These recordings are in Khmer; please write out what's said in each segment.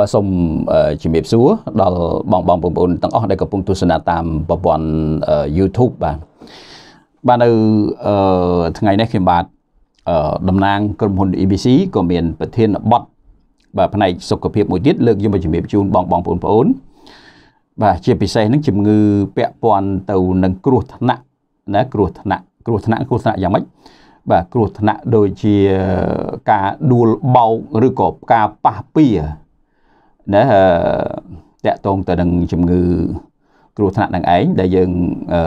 បាទសូមជំរាបសួរដល់បងបងបងប្អូនទាំងអស់ដែលកំពុងទស្សនាតាមប្រព័ន្ធ YouTube បាទបាទនៅថ្ងៃនេះខ្ញុំបាទតំណាងក្រុមហ៊ុន EBC ក៏មានប្រធានបទបាទផ្នែកសុខភាពមួយទៀតលើកយកមកជំរាបជូនបងបងប្អូនប្អូនបាទជាពិសេសនឹងជំងឺពាក់ព័ន្ធទៅនឹងគ្រោះថ្នាក់ណាគ្រោះថ្នាក់គ្រោះថ្នាក់គ្រោះថ្នាក់យ៉ាងម៉េចបាទគ្រោះថ្នាក់ដូចជាការដួលបោកឬក៏ការប៉ះពៀណាតកតងទៅនឹងជំងឺ គ្រោះថ្នាក់នឹងឯងដែលយើងអឺ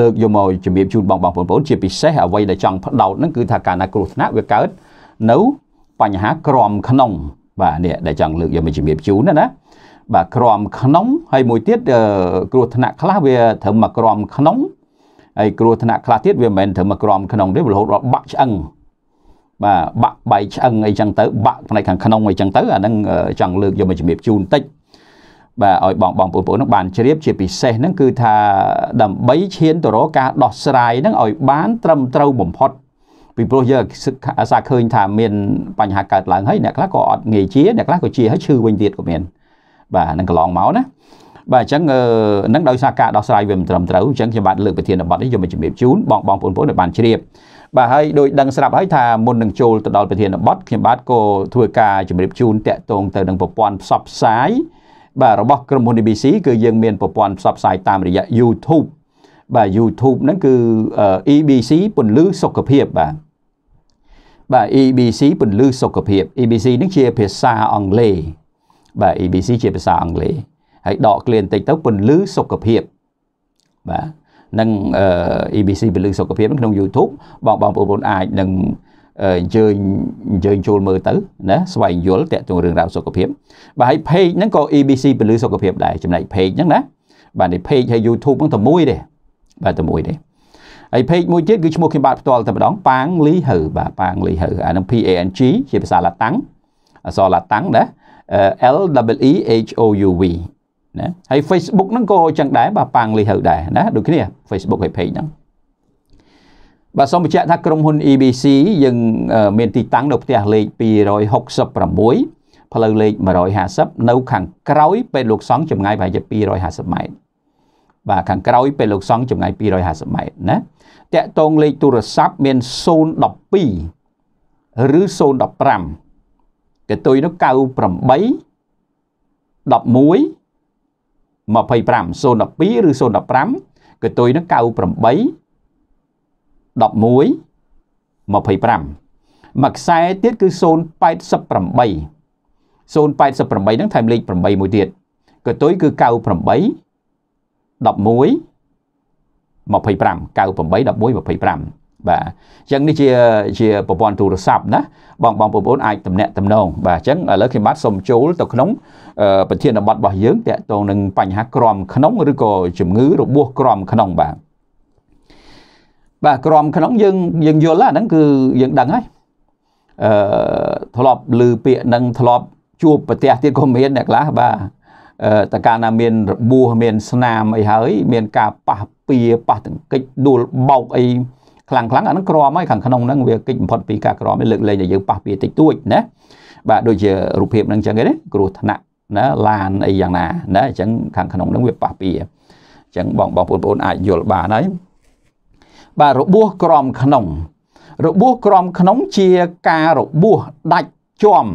លើកយកមកជំរាបជូនបងបងប្អូនជាពិសេសអ្វីដែលចង់ផ្ដោតហ្នឹងគឺថាការណាគ្រោះថ្នាក់វាកើតនៅបញ្ហាក្រមក្នុងបាទនេះដែលចង់លើកយកមកជំរាបជូនណាណាបាទក្រមក្នុងហើយមួយទៀតគ្រោះថ្នាក់ខ្លះវាត្រឹមមកក្រមក្នុងហើយគ្រោះថ្នាក់ខ្លះទៀតវាមិនមែនត្រឹមមកក្រមក្នុងទេរហូតដល់បាក់ឆ្អឹងបាទបាក់បាយឆ្អឹងអីចឹងទៅបាក់ផ្នែកខាងក្នុងអីចឹងទៅអាហ្នឹងចង់លើកយកមកជំរាបជូនតិចបាទឲ្យបងបងប្អូននឹងបានជ្រាប ជាពិសេសហ្នឹងគឺថាដើម្បីឈានទៅរកការដោះស្រាយហ្នឹងឲ្យបានត្រឹមត្រូវបំផុតពីព្រោះយើងអាសាឃើញថាមាន បញ្ហាកើតឡើងហើយអ្នកខ្លះក៏អត់ងាយជាអ្នកខ្លះក៏ជាហើយឈឺវិញទៀតក៏មាន បាទនឹងកន្លងមកណាបាទអញ្ចឹងនឹងដោយសារការដោះស្រាយវាមិនត្រឹមត្រូវអញ្ចឹងខ្ញុំបាទលើកប្រធានបទនេះយកមកជំរាបជូនបងបងប្អូនៗឲ្យបានជ្រាបបាទហើយដោយដឹងស្រាប់ហើយថាមុននឹងចូលទៅដល់ប្រធានបទខ្ញុំបាទក៏ធ្វើការជម្រាបជូនតាក់ទងទៅនឹងប្រព័ន្ធផ្សព្វផ្សាយបាទរបស់ក្រុមហ៊ុន ABC គឺយើងមានប្រព័ន្ធផ្សព្វផ្សាយតាមរយៈ YouTube បាទ YouTube ហ្នឹងគឺ EBC ពន្លឺសុខភាពបាទបាទ EBC ពន្លឺសុខភាព EBC នេះជាភាសាអង់គ្លេសបាទ EBC ជាភាសាអង់គ្លេសហើយដកឃ្លាបន្តិចទៅពន្លឺសុខភាពបាទនិង ABC ពលឹងសុខភាពក្នុង YouTube បងបងប្អូនអាចនឹងអញ្ជើញអញ្ជើញចូលមើលទៅណាស្វែងយល់តាក់ទងរឿងរ៉ាវសុខភាពបាទហើយ page ហ្នឹងក៏ ABC ពលឺសុខភាពដែរចំណែក page ហ្នឹងណាបាទនេះ page ហើយ YouTube ហ្នឹងតែមួយទេបាទតែមួយទេហើយ page មួយទៀតគឺឈ្មោះខ្ញុំបាទផ្ទាល់តែម្ដងប៉ាងលីហើបាទប៉ាងលីហើអានឹង P A N G ជាភាសាឡាតាំងអក្សរឡាតាំងណា L W E H O U V ណាហើយ Facebook ហ្នឹងក៏ចឹងដែរបាទប៉ាំងលីហៅដែរណា ដូចគ្នា Facebook ហើយ page ហ្នឹងបាទសូមបញ្ជាក់ថាក្រុមហ៊ុន EBC យើង មាន ទីតាំងនៅផ្ទះលេខ266ផ្លូវលេខ150នៅខាងក្រោយពេលលោកសង់ចម្ងាយប្រហែលជា250ម៉ែត្របាទខាងក្រោយពេលលោកសង់ចម្ងាយ250ម៉ែត្រណាតាក់តងលេខទូរស័ព្ទមាន012ឬ015កតុយនោះ98 11 25 012ឬ015កតុយនឹង98 11 25មួយខ្សែទៀតគឺ088 088ហ្នឹងថែមលេខ8មួយទៀតកតុយគឺ98 11 25 98 11 25បាទអញ្ចឹងនេះជាជាប្រព័ន្ធទូរស័ព្ទណាបងបងប្អូនអាចតំណាក់តំណងបាទអញ្ចឹងឥឡូវខ្ញុំបាទសូមចូលទៅក្នុងប្រធានបទរបស់យើងតកតងនឹងបញ្ហាក្រម ក្នុងឬក៏ជំងឺរបួសក្រមក្នុងបាទបាទក្រមក្នុងយើងយើងយល់ហ្នឹងគឺយើងដឹងហើយអឺធ្លាប់ឮពាក្យនឹងធ្លាប់ជួបប្រទេសទៀតក៏មានអ្នកខ្លះបាទតើកាលណាមានរបួសមានស្នាមអីហើយ មានការប៉ះពៀប៉ះទង្គិចដួលបោកអីខ្លាំងខ្លាំងអានឹងក្រមហើយខាងក្នុងហ្នឹងវាគេចបំផុតពីការក្រមលើកលែងតែយើងប៉ះវាតិចតួចណាបាទដូចជារូបភាពហ្នឹងអញ្ចឹងគេណាគ្រោះថ្នាក់ណាឡានអីយ៉ាងណាណាអញ្ចឹងខាងក្នុងហ្នឹងវាប៉ះពីអញ្ចឹងបងបងប្អូនអាចយល់បានហើយបាទរបួសក្រមក្នុងរបួសក្រមក្នុងជាការរបួសដាច់ជាំ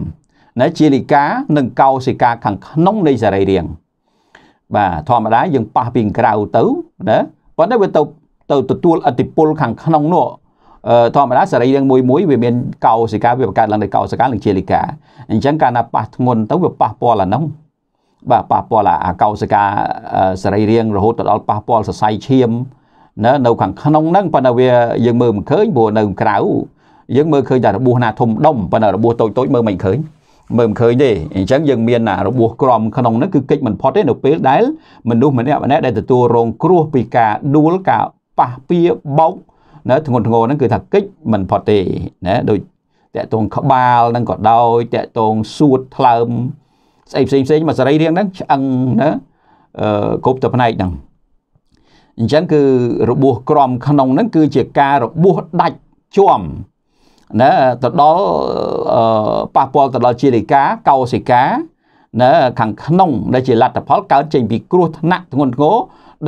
ណាជាលិកានិងកោសិកាខាងក្នុងនៃសរីរាង្គបាទធម្មតាយើងប៉ះពីក្រៅទៅណាប៉ុន្តែវាទៅទៅទទួលអតិពលខាងក្នុងនោះធម្មតាសរីរាង្គមួយមួយវាមានកោសិកាវាបង្កើតឡើងដោយកោសិកានិងជាលិកាអញ្ចឹងកាលណាប៉ះធ្ងន់ទៅវាប៉ះពាល់អាហ្នឹងបាទប៉ះពាល់អាកោសិកាសរីរាង្គរហូតដល់ប៉ះពាល់សរសៃឈាមនៅនៅខាងក្នុងហ្នឹងប៉ុន្តែវា យើងមើលមិនឃើញព្រោះនៅក្រៅយើងមើលឃើញតែរបួសណា ធំដុំប៉ុន្តែរបួសតូចតូចមើលមិនឃើញមើលមិនឃើញទេអញ្ចឹងយើងមានណារបួសក្រមក្នុងហ្នឹងគឺកិច្ចមិនផុតទេនៅពេលដែលមនុស្សម្នាក់ម្នាក់ដែលទទួលរងគ្រោះពីការដួលការប៉ះពៀបោកណាធ្ងន់ធ្ងរហ្នឹងគឺ ថាកិច្ចមិនផុតទេណាដូចតកតងក្បាលហ្នឹងក៏ដោយតកតងសួតថ្លើមស្អីផ្សេងផ្សេងមកសរីរាង្គហ្នឹងឆ្អឹងណាអឺគ្រប់តែផ្នែកហ្នឹងអញ្ចឹងគឺរបួសក្រមក្នុងហ្នឹង គឺជាការរបួសដាច់ជាប់ណាទៅដល់ប៉ះពាល់ទៅដល់ជាលិកាកោសិកាណាខាងក្នុង ដែលជាលទ្ធផលកើតចេញពីគ្រោះថ្នាក់ធ្ងន់ធ្ងរ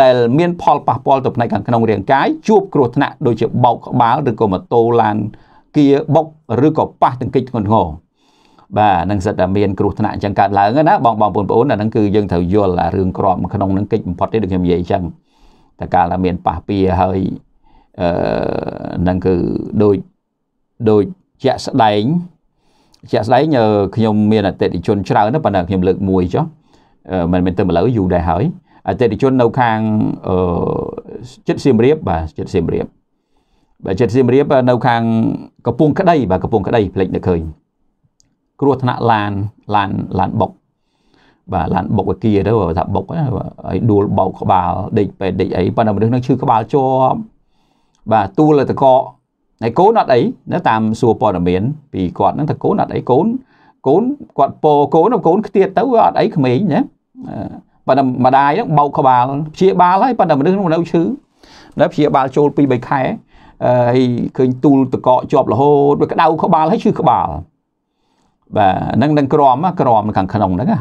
ដែលមានផលប៉ះពាល់ទៅផ្នែកខាងក្នុងរាងកាយជួបគ្រោះថ្នាក់ដូចជាបោកក្បាលឬក៏ម៉ូតូឡានគៀបុកឬក៏ប៉ះទង្គិចធ្ងន់ធ្ងរបាទនឹងសិតតែមានគ្រោះថ្នាក់អញ្ចឹងកើតឡើងណាបងបងបងប្អូនអាហ្នឹងគឺយើងត្រូវយល់អារឿងក្របក្នុងហ្នឹងកិច្ចបំផុតទេដូចខ្ញុំនិយាយអញ្ចឹងតែកាលតែមានប៉ះពៀហើយអឺហ្នឹងគឺដូចដូចជាក់ស្ដែងជាក់ស្ដែងខ្ញុំមានអតិថិជនច្រើនណាស់ប៉ុន្តែខ្ញុំលើក មួយចុះមិនមែនទៅឥឡូវយូរដែរហើយអតិថិជននៅខាងអឺចិត្តសៀមរាបបាទចិត្តសៀមរាបបាទចិត្តសៀមរាបនៅខាងកំពង់ក្តីបាទកំពង់ក្តីផ្លេចនៅឃើញគ្រោះថ្នាក់ឡានឡានឡានបុកបាទឡានបុកអាគារទៅថាបុកហើយដួលបោកក្បាលដេកពេទ្យដេកអីប៉ុន្តែមនុស្សនឹងឈឺក្បាលជាប់បាទទូលតកហើយកូនអត់អីនៅតាមសួរព័ត៌មានពីគាត់ហ្នឹងថាកូនអត់អីកូនកូនគាត់ពោកូនកូនខ្ទាតទៅអត់អីក្មេងណាប៉ុន្តែម្ដាយហ្នឹងបោកក្បាលព្យាបាលហើយប៉ុន្តែមនុស្សហ្នឹងនៅឈឺនៅព្យាបាលចូល2 3ខែហើយឃើញទូលតកកជាប់រហូតវាក្តៅក្បាលហើយឈឺក្បាលបាទហ្នឹងនឹងក្រម ក្រមខាងក្នុងហ្នឹងណា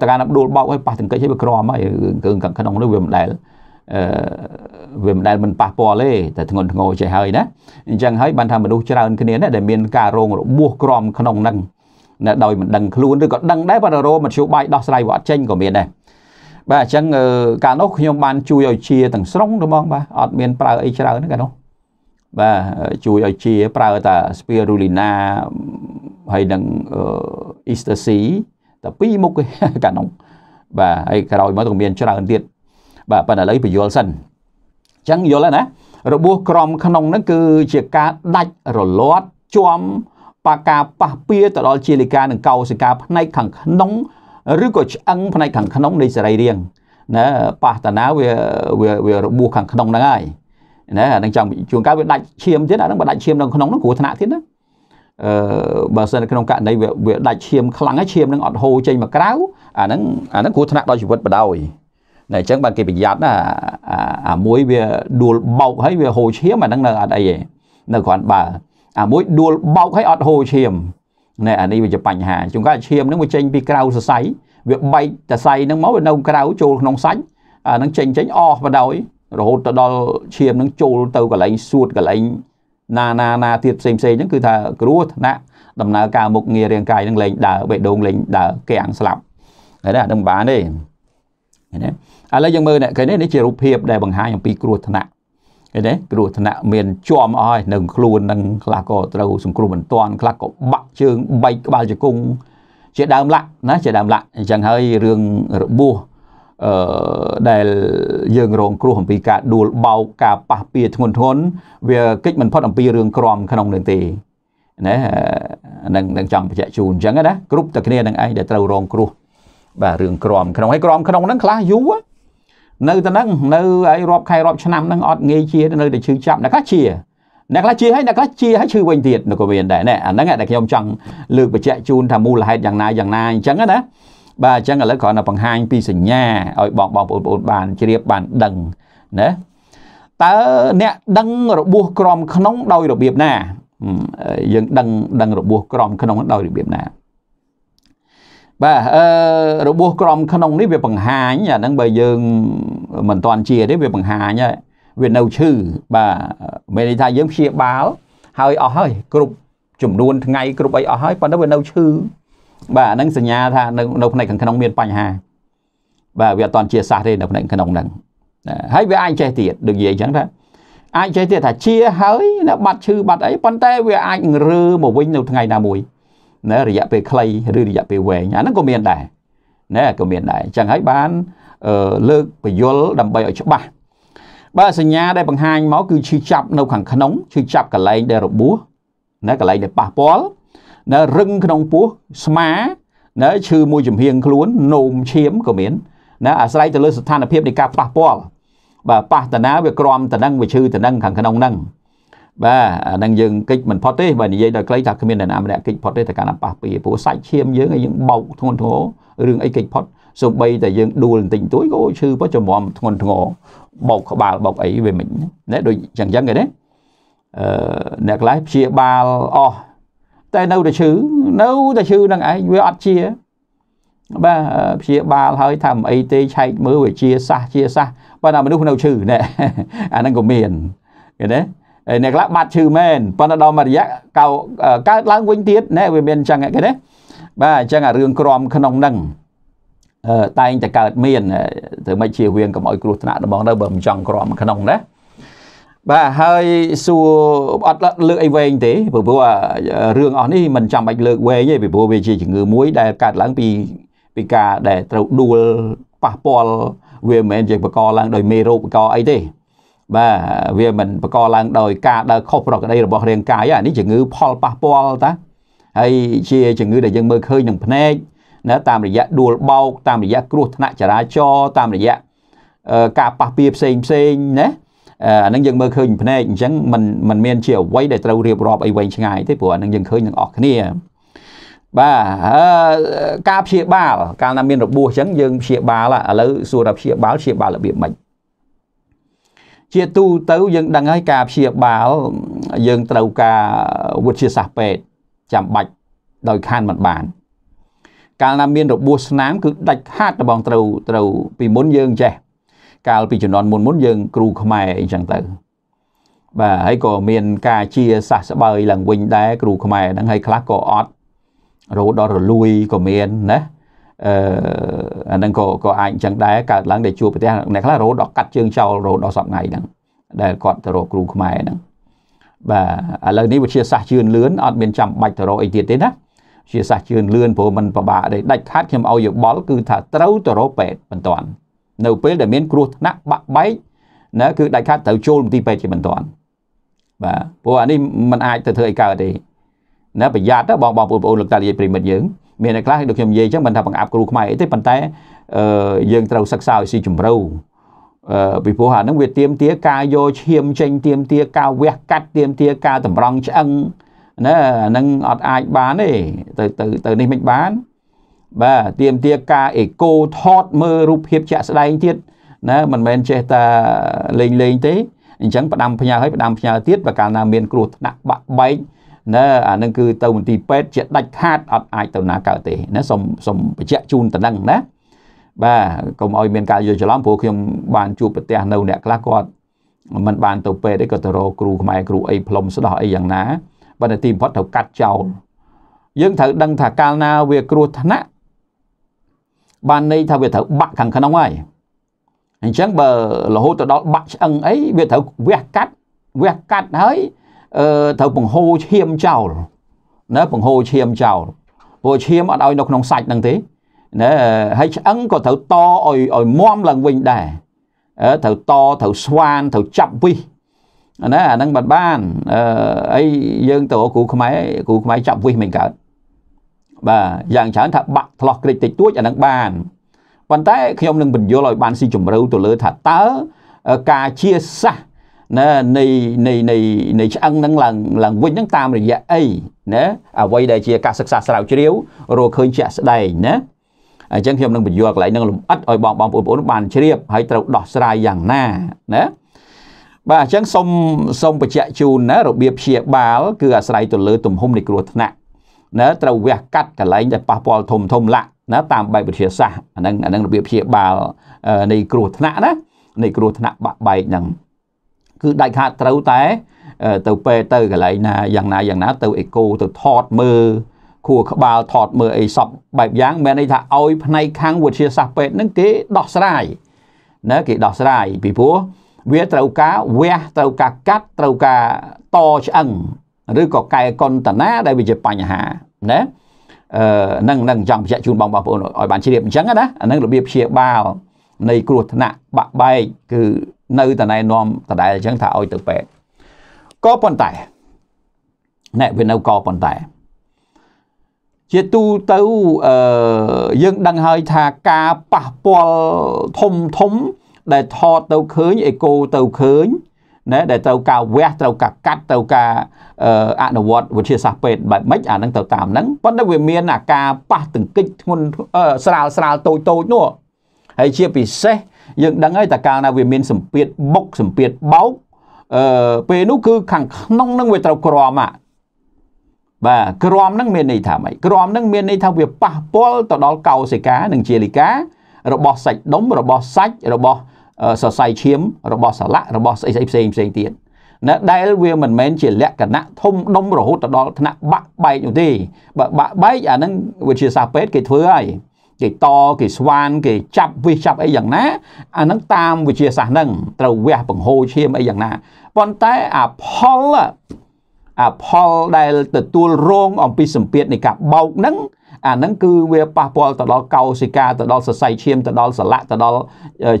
តើការណាដួលបោកឲ្យប៉ះទង្គិចឲ្យវាក្រមហើយរឿងខាងក្នុងនោះវាមិនដែលអឺវាមិនដែលមិនប៉ះពាល់ទេតែធ្ងន់ធ្ងរចេះហើយណាអញ្ចឹងហើយបានថាមនុស្សច្រើនគ្នាណាដែលមានការរងរបួសក្រម ក្នុងហ្នឹងណាដោយមិនដឹងខ្លួនឬក៏ដឹងដែរបើរោមធ្យោបាយដោះស្រាយវាអត់ចេញក៏មានដែរបាទអញ្ចឹងកាលនោះខ្ញុំបានជួយឲ្យជាទាំងស្រុងទៅបង បាទអត់មានប្រើអីច្រើនទេកាលនោះបាទជួយឲ្យជាប្រើតា spirulina ហើយនឹង ecstasy តែពីរមុខគេកាលនោះបាទហើយក្រោយមកក៏មាន ច្រើនទៀតបាទប៉ុន្តែឥឡូវពយល់សិនអញ្ចឹងយល់ហើយណា របួសក្រមក្នុងហ្នឹងគឺជាការដាច់រលាត់ជាំបាការប៉ះពៀទៅដល់ជាលិកានិងកោសិកាផ្នែកខាងក្នុងឬក៏ឆ្អឹងផ្នែកខាងក្នុងនៃសរីរាង្គណាប៉ះតាណាវាវាវារបួសខាងក្នុងហ្នឹងហើយណាអានឹងចង់ជួនកាលវាដាច់ឈាមទៀតអានឹងបើដាច់ឈាមនៅក្នុងហ្នឹងគ្រោះថ្នាក់ទៀតណាអឺបើសិនក្នុងករណីវាដាច់ឈាមខ្លាំងហើយឈាមនឹងអត់ហូរចេញមកក្រៅអាហ្នឹងអាហ្នឹងគ្រោះថ្នាក់ដល់ជីវិតបដ ாய் តែអញ្ចឹងបើគេប្រយ័ត្នណាអាមួយវាដួលបោកហើយវាហូរឈាមអាហ្នឹងនៅអត់អីទេនៅគ្រាន់បើអាមួយដួលបោកហើយអត់ហូរឈាមណែអានេះវាជាបញ្ហាជួនកាលឈាមហ្នឹងវាចេញពីក្រៅសរសៃវាបែកសរសៃហ្នឹងមកវានៅក្រៅចូលក្នុងសាច់អាហ្នឹងចេញចេញអស់បណ្ដោយរហូតទៅដល់ឈាមហ្នឹងចូលទៅកន្លែងសួតកន្លែងណាណាណាទៀតផ្សេងផ្សេងហ្នឹងគឺថាគ្រោះថ្នាក់ដំណើរការមុខងាររាងកាយហ្នឹងលែងដើរបេះដូងលែងដើរកាំងស្លាប់ហើយណាហ្នឹងបានទេណាឥឡូវយើងមើលនេះគេនេះនេះជារូបភាពដែលបង្ហាញអំពីគ្រោះថ្នាក់ឃើញទេគ្រោះថ្នាក់មានជាប់អស់នៅខ្លួននឹងខ្លះក៏ត្រូវសង្គ្រោះបន្ទាន់ខ្លះក៏បាក់ជើងបែកក្បាលជង្គង់ជាដើមឡាក់ណាជាដើមឡាក់អញ្ចឹងហើយរឿងរបួសអឺដែលយើងរងគ្រោះអំពីការដួលបោកការប៉ះពៀធ្ងន់ធ្ងរវាកិច្ចមិនផុតអំពីរឿងក្រមក្នុងនឹងទេណានឹងនឹងចង់បញ្ជាក់ជូនអញ្ចឹងណាគ្រប់តែគ្នានឹងឯងដែលត្រូវរងគ្រោះបាទរឿងក្រមក្នុងហើយក្រមក្នុងហ្នឹងខ្លះយូរនៅតែនឹងនៅឲ្យរាប់ខែរាប់ឆ្នាំហ្នឹងអត់ងាយជា នៅតែឈឺចាប់អ្នកខ្លះជាអ្នកខ្លះជាហើយអ្នកខ្លះជាហើយឈឺវិញទៀតនោះក៏មានដែរណែអាហ្នឹងដែលខ្ញុំចង់លើកបញ្ជាក់ជូនថាមូលហេតុយ៉ាងណាយ៉ាងណាអញ្ចឹងណាបាទអញ្ចឹងឥឡូវគ្រាន់តែបង្ហាញពីសញ្ញាឲ្យបងបងប្អូនបងប្អូនបានជ្រាបបានដឹងណាតើអ្នកដឹងរបួសក្រមក្នុងដោយរបៀបណាយើងដឹងដឹងរបួសក្រមក្នុងដោយរបៀបណាបាទអឺរបួសក្រមក្នុងនេះវាបង្ហាញអាហ្នឹងបើយើងមិនទាន់ជាទេវាបង្ហាញហើយវានៅឈឺបាទមានន័យថាយើងព្យាបាលហើយអស់ហើយគ្រប់ចំនួនថ្ងៃគ្រប់អីអស់ហើយប៉ុន្តែវានៅឈឺបាទអាហ្នឹងសញ្ញាថានៅនៅផ្នែកខាងក្នុងមានបញ្ហាបាទវាអត់ទាន់ជាសះទេនៅផ្នែកក្នុងហ្នឹងហើយវាអាចចេះទៀតដូចនិយាយអញ្ចឹងថាអាចចេះទៀតថាជា ហើយណាបាត់ឈឺបាត់អីប៉ុន្តែវាអាចរើមកវិញនៅថ្ងៃណាមួយណារយៈពេលខ្លីឬរយៈពេលវែងអាហ្នឹងក៏មានដែរណាក៏មានដែរអញ្ចឹងហើយបានលើកពយលដើម្បីឲ្យច្បាស់បើសញ្ញាដែលបង្ហាញមកគឺឈឺចាប់នៅខាងក្នុងឈឺចាប់កន្លែងដែលរបួសណាកន្លែងដែលប៉ះពាល់ណារឹងក្នុងពោះស្មាណាឈឺមួយចំហៀងខ្លួននោមឈាមក៏មានណាអាស្រ័យទៅលើស្ថានភាពនៃការប៉ះពាល់បើប៉ះតាណាវាក្រំតានឹងវាឈឺតានឹងខាងក្នុងហ្នឹងបាទអានឹងយើងគិចមិនផុតទេបាទនិយាយដល់ខ្លីថាគ្មានអ្នកណាម្នាក់គិចផុតទេតែការប៉ះពីព្រោះសាច់ឈាមយើងឲ្យយើងបោកធ្ងន់ធ្ងររឿងអីគិចផុតសូម្បីតែយើងដួលបន្តិចតួចក៏ឈឺបើចំមធ្ងន់ធ្ងរបោកក្បាលបោកអីវាមិនណែដូចចឹងចឹងគេណាអឺអ្នកខ្លះព្យាបាលអស់តែនៅតែឈឺនៅតែឈឺនឹងឯងវាអត់ជាបាទព្យាបាលហើយថាមិនអីទេឆែកមើលវាជាសះជាសះបើណាមនុស្សនៅឈឺណែអាហ្នឹងក៏មានឃើញទេអ្នកខ្លះបាត់ឈឺមែនប៉ុន្តែដល់មួយរយៈកោកើតឡើងវិញទៀតណាវាមានអញ្ចឹងគេណាបាទអញ្ចឹងអារឿងក្រមក្នុងនឹងតែងតែកើតមានធ្វើម៉េចជាវៀងកុំឲ្យគ្រោះថ្នាក់របស់នៅបើមិនចង់ក្រមក្នុងណាបាទហើយសួរអត់លើកអីវែងទេព្រោះរឿងអស់នេះមិនចាំបាច់លើកវែងទេពីព្រោះវាជាជំងឺមួយដែលកើតឡើងពីពីការដែលត្រូវដួលប៉ះពាល់វាមិនមែនជាបង្កឡើងដោយមេរោគបង្កអីទេបាទវាមិនបកឡើងដោយការដើរខុសប្រក្រតីរបស់រាងកាយអានេះជំងឺ ផលប៉ះពាល់តាហើយជាជំងឺដែលយើងមើលឃើញនឹងភ្នែកណាតាមរយៈដួលបោកតាមរយៈគ្រោះថ្នាក់ចរាចរណ៍តាមរយៈការប៉ះពៀផ្សេងផ្សេងណាអានឹងយើងមើលឃើញភ្នែកអញ្ចឹងมันมันមានជាអ្វីដែលត្រូវរៀបរាប់អីវែងឆ្ងាយទេព្រោះអានឹងយើងឃើញនឹងអស់គ្នាបាទការព្យាបាលកាលណាមានរបួសអញ្ចឹងយើងព្យាបាលឥឡូវសួរថាព្យាបាលព្យាបាលរបៀបម៉េចជាទូទៅយើងដឹងហើយការព្យាបាលយើងត្រូវការវិទ្យាសាស្ត្រពេទ្យចាំបាច់ដោយខានមិនបានកាលណាមានរបួសស្នាមគឺដាច់ខាតត្បងត្រូវត្រូវពីមុនយើងចេះកាលពីជំនាន់មុនមុនយើង គ្រូខ្មែរអីចឹងទៅបាទហើយក៏មានការជាសះស្បើយឡើងវិញដែរគ្រូខ្មែរហ្នឹងហើយខ្លះក៏អត់រហូតដល់រលួយក៏មានណាអឺអាហ្នឹងក៏ក៏អាចអញ្ចឹងដែរកើតឡើងដែលជួបប្រទេសអ្នកខ្លះរហូតដល់កាត់ជើងចោលរហូតដល់សប្តាហ៍ហ្នឹងដែលគាត់ទៅរកគ្រូខ្មែរហ្នឹងបាទឥឡូវនេះវិទ្យាសាស្ត្រជឿនលឿនអត់មានចាំបាច់ទៅរកអីទៀតទេណាវិទ្យាសាស្ត្រជឿនលឿនព្រោះมันពិបាកទេដាច់ខាតខ្ញុំឲ្យយោបល់គឺថាត្រូវទៅរកពេទ្យបន្ទាន់នៅពេលដែលមានគ្រោះថ្នាក់បាក់បែកណាគឺដាច់ខាតត្រូវចូលមន្ទីរពេទ្យជាបន្ទាន់បាទព្រោះអានេះมันអាចទៅធ្វើឲ្យកើតទេណាប្រយ័ត្នទៅបងបងប្អូនលោកតាលាយប្រិមិត្តយើងមានអ្នកខ្លះដូចខ្ញុំនិយាយអញ្ចឹងមិនថាបង្អាប់គ្រូខ្មែរអីទេប៉ុន្តែយើងត្រូវសិក្សាឲ្យស៊ីជម្រៅពីព្រោះអាហ្នឹងវាទៀមទាការយកឈាមចេញទៀមទាការវះកាត់ទៀមទាការតម្រង់ឆ្អឹងណាអាហ្នឹងអត់អាចបានទេទៅទៅទៅនេះមិនបានបាទទៀមទាការអេកូថតមើលរូបភាពជាក់ស្ដែងទៀតណាមិនមែនចេះតែលេងលេងទេអញ្ចឹងផ្ដាំផ្ញើឲ្យផ្ដាំផ្ញើទៀតបើកាលណាមានគ្រោះថ្នាក់បាក់បែកណាអានឹងគឺទៅមន្ទីរពេទ្យជាដាច់ខាតអត់អាចទៅណាកើតទេណាសូមសូមបញ្ជាក់ជូនតំណឹងណា បាទកុំឲ្យមានការយល់ច្រឡំព្រោះខ្ញុំបានជួបប្រទះនៅអ្នកខ្លះគាត់មិនបានទៅពេទ្យទេគាត់ទៅរកគ្រូខ្មែរគ្រូអីផ្លុំស្ដោះអីយ៉ាងណាប៉ុន្តែទីបំផុតត្រូវកាត់ចោលយើងត្រូវដឹងថាកាលណាវាគ្រោះថ្នាក់បានន័យថាវាត្រូវបាក់ខាងក្នុងហើយអញ្ចឹងបើរហូតទៅដល់បាក់ឆ្អឹងអីវាត្រូវវះកាត់វះកាត់ហើយអឺត្រូវបង្ហូរឈាមចោលណាបង្ហូរឈាមចោលព្រោះឈាមអត់ឲ្យនៅក្នុងសាច់ហ្នឹងទេណាហើយឆ្អឹងក៏ត្រូវតឲ្យឲ្យមមឡើងវិញដែរត្រូវតត្រូវស្វានត្រូវចាប់វិសណាអាហ្នឹងបាត់បានអឺអីយើងទៅគ្រូខ្មែរគ្រូខ្មែរចាប់វិសមិនកើតបាទយ៉ាងច្រើនថាបាក់ឆ្លោះក្រិចតិចតួចអាហ្នឹងបានប៉ុន្តែខ្ញុំនឹងបញ្យល់ឲ្យបានស៊ីជម្រៅទៅលើថាតើការជាសះណានៃនៃនៃនៃឆ្អឹងហ្នឹងឡើងឡើងវិញហ្នឹងតាមរយៈអីណាអ្វីដែលជាការសិក្សាស្រាវជ្រាវរកឃើញជាក់ស្ដែងណាអញ្ចឹងខ្ញុំនឹងបញ្យល់កន្លែងហ្នឹងលំអិតឲ្យបងបងប្អូនបានជ្រាបហើយត្រូវដោះស្រាយយ៉ាងណាណាបាទអញ្ចឹងសូមសូមបញ្ជាក់ជូនណារបៀបព្យាបាលគឺអាស្រ័យទៅលើទំហំនៃគ្រោះថ្នាក់ណាត្រូវវះកាត់កន្លែងដែលប៉ះពាល់ធំធំឡាក់ណាតាមបែបវិទ្យាសាស្ត្រអាហ្នឹងអាហ្នឹងរបៀបព្យាបាលនៃគ្រោះថ្នាក់ណានៃគ្រោះថ្នាក់បាក់បែកហ្នឹងគឺដាច់ខាតត្រូវតែទៅពេទ្យទៅកន្លែងណាយ៉ាងណាយ៉ាងណា ទៅអេកូទៅថតមើលខួរក្បាលថតមើលអីសពបែបយ៉ាងមានន័យថាឲ្យផ្នែកខាងវិទ្យាសាស្ត្រពេទ្យហ្នឹងគេដោះស្រាយណាគេដោះស្រាយពីព្រោះវាត្រូវការវះត្រូវការកាត់ត្រូវការតឆ្អឹងឬក៏កែកុនតនាដែលវាជាបញ្ហាណាអឺនឹងនឹងចង់បញ្ជាក់ជូនបងប្អូនឲ្យបានជ្រាបអញ្ចឹងណាអានឹងរបៀបព្យាបាលនៃគ្រោះថ្នាក់បាក់បែកគឺនៅតែណែនាំដដែលអញ្ចឹងថាឲ្យទៅពេទ្យក៏ប៉ុន្តែណែវានៅក៏ប៉ុន្តែជាទូទៅអឺយើងដឹងហើយថាការប៉ះពាល់ធំធំ ដែលថតទៅឃើញអេកូទៅឃើញណែដែលត្រូវការវះត្រូវការកាត់ត្រូវការអនុវត្តវិទ្យាសាស្ត្រពេទ្យបែបម៉េចអានឹងទៅតាមហ្នឹងប៉ុន្តែវាមានអាការប៉ះទង្គិចធ្ងន់ស្រាលស្រាលតូចតូចនោះហើយជាពិសេសយើងដឹងហើយតែកាលណាវាមានសម្ពាធបុកសម្ពាធបោកអឺពេលនោះគឺខាងក្នុងនឹងវាត្រូវក្រមអាបាទក្រមនឹងមានន័យថាម៉េចក្រមនឹងមានន័យថាវាប៉ះពាល់ទៅដល់កោសិកានិងជាលិការបស់សាច់ដុំរបស់សាច់របស់សរសៃឈាម របស់សាឡាក់របស់ស្អីផ្សេងផ្សេងទៀតណាដែលវាមិនមែនជាលក្ខណៈធំដុំរហូតទៅដល់ថ្នាក់បាក់បែកនោះទេបើបាក់បែកអានឹងវិទ្យាសាស្ត្រពេទ្យគេធ្វើហើយគេតគេស្វាន គេចាប់វិសចាប់អីយ៉ាងណាអាហ្នឹងតាមវិជាសាស្ត្រហ្នឹងត្រូវវះបង្ហូរឈាមអីយ៉ាងណាប៉ុន្តែអាផលអាផលដែលទទួលរងអំពីសម្ពាធនៃការបោកហ្នឹងអាហ្នឹងគឺវាប៉ះពាល់ទៅដល់កោសិកាទៅដល់សរសៃឈាមទៅដល់សន្លាក់ទៅដល់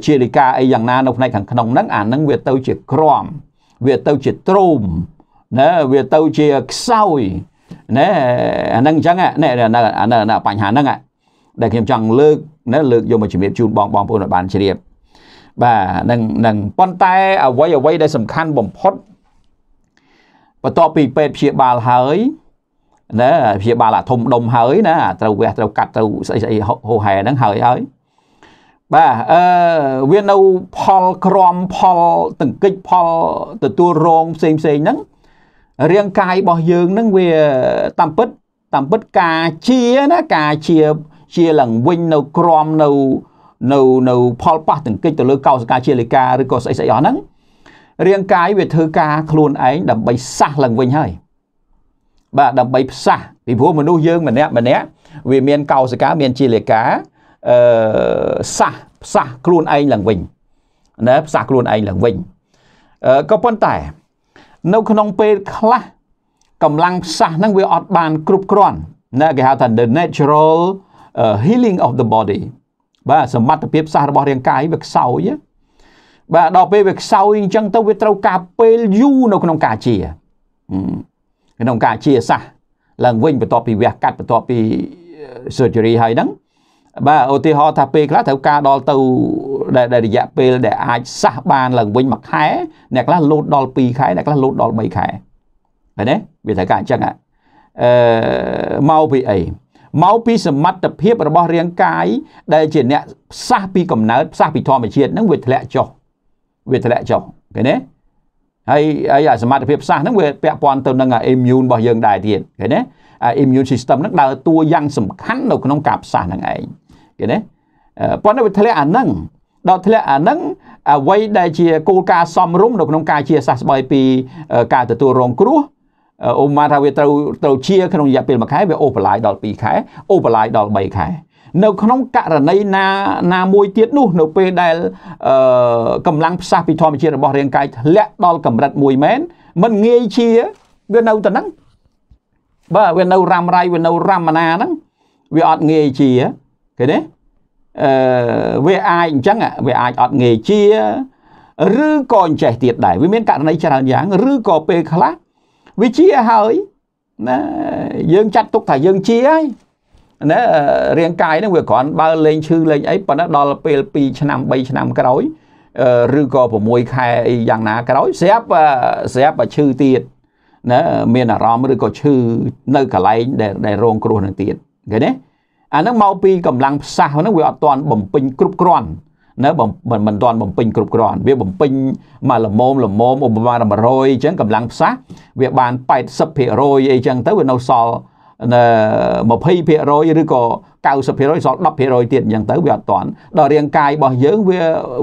ជាលិកាអីយ៉ាងណានៅផ្នែកខាងក្នុងហ្នឹងអាហ្នឹងវាទៅជាក្រមវាទៅជាទ្រោមណាវាទៅជាខ្សោយណែអាហ្នឹងអញ្ចឹងណែអាហ្នឹងបញ្ហាហ្នឹងដែលខ្ញុំចង់លើកណាលើកយកមកជំរាបជូនបងបងប្អូនឲ្យបានជ្រាបបាទនឹងនឹងប៉ុន្តែ អ្វីអ្វីដែលសំខាន់បំផុតបន្ទាប់ពីពេទ្យព្យាបាលហើយណាព្យាបាលអាធំដុំហើយណាត្រូវវះត្រូវកាត់ត្រូវស្អីស្អីហូហែហ្នឹងហើយហើយបាទអឺវានៅផលក្រមផលតង្កិចផលទទួលរងផ្សេងផ្សេងហ្នឹងរាងកាយរបស់យើងហ្នឹងវាតាមពិតតាមពិតការជាណាការជាជាឡើងវិញនៅក្រមនៅនៅនៅផលប៉ះទង្គិចទៅលើកោសិកាជាលិកាឬក៏ស្អីស្អីអស់ហ្នឹងរាងកាយវាធ្វើការខ្លួនឯងដើម្បីសះឡើងវិញហើយ បាទដើម្បីផ្សះពីព្រោះមនុស្សយើងម្នាក់ម្នាក់វាមានកោសិកាមានជាលិកាអឺសះផ្សះខ្លួនឯងឡើងវិញណាផ្សះខ្លួនឯងឡើងវិញអឺក៏ប៉ុន្តែ នៅក្នុងពេលខ្លះកម្លាំងផ្សះហ្នឹងវាអត់បាន គ្រប់គ្រាន់ណាគេហៅថា the natural healing of the body បាទសមត្ថភាពសាសរបស់រាងកាយវាខ្សោយ បាទដល់ពេលវាខ្សោយអញ្ចឹងទៅវាត្រូវការពេលយូរនៅ ក្នុងការជា ក្នុងការជាសាសឡើងវិញបន្ទាប់ពីវះកាត់បន្ទាប់ពី surgery ហើយហ្នឹងបាទឧទាហរណ៍ថាពេលខ្លះត្រូវការដល់ទៅដែលរយៈពេលដែលអាចសះបានឡើងវិញមួយខែ អ្នកខ្លះលោតដល់2ខែអ្នកខ្លះលោតដល់3ខែឃើញទេវាត្រូវការអញ្ចឹងអឺមកពីអីមកពីសមត្ថភាពរបស់រាងកាយដែលជាអ្នកផ្សះពីកំណើតផ្សះពីធម្មជាតិហ្នឹងវាធ្លាក់ចុះវាធ្លាក់ចុះឃើញទេហើយហើយអាសមត្ថភាពផ្សះហ្នឹងវាពាក់ព័ន្ធទៅនឹង immune របស់យើងដែរទៀតឃើញទេអា immune system ហ្នឹងដើរតួយ៉ាងសំខាន់នៅក្នុងការផ្សះហ្នឹងឯងឃើញទេប៉ុន្តែវាធ្លាក់អាហ្នឹងដល់ធ្លាក់អាហ្នឹងអ្វីដែលជាគោលការណ៍សំរុំនៅក្នុងការជាសះស្បើយពីការទទួលរងគ្រោះអូម៉ាថាវាត្រូវត្រូវជា ក្នុងរយៈពេល1ខែវាអូសបន្លាយដល់2ខែអូសបន្លាយដល់3ខែនៅក្នុងករណីណាណាមួយទៀតនោះ នៅពេលដែលអឺកម្លាំងផ្សះពីធម្មជាតិរបស់រាងកាយធ្លាក់ដល់កម្រិតមួយមែនมันងាយជាវានៅតែហ្នឹងបាទវានៅរ៉ាំរៃវានៅរ៉ាំណាហ្នឹងវាអត់ងាយជាឃើញទេអឺវាអាចអញ្ចឹងវាអាចអត់ងាយជាឬក៏អញ្ចេះទៀតដែរវាមានករណីច្រើនយ៉ាងឬក៏ពេលខ្លះវាជាហើយណាយើងចាត់ទុកថាយើងជាហើយណារាងកាយហ្នឹងវាគ្រាន់បើលេងឈឺលេងអីប៉ុន្តែដល់ពេល2ឆ្នាំ3ឆ្នាំក្រោយឬក៏6ខែអីយ៉ាងណាក្រោយស្រាប់ស្រាប់ឈឺទៀតណាមានអារម្មណ៍ឬក៏ឈឺនៅកន្លែងដែលដែលរងគ្រោះនឹងទៀតឃើញទេអាហ្នឹងមកពីកម្លាំងផ្សះហ្នឹងវាអត់ទាន់បំពេញគ្រប់គ្រាន់នៅមិនមិនទាន់បំពេញគ្រប់គ្រាន់វា បំពេញមកលមមលមមឧបមា100អញ្ចឹងកម្លាំងផ្សះវាបាន80%អីចឹងទៅវានៅសល់20%ឬក៏90%សល់10%ទៀតអញ្ចឹងទៅវាអត់តាន់ដល់រាងកាយរបស់យើងវា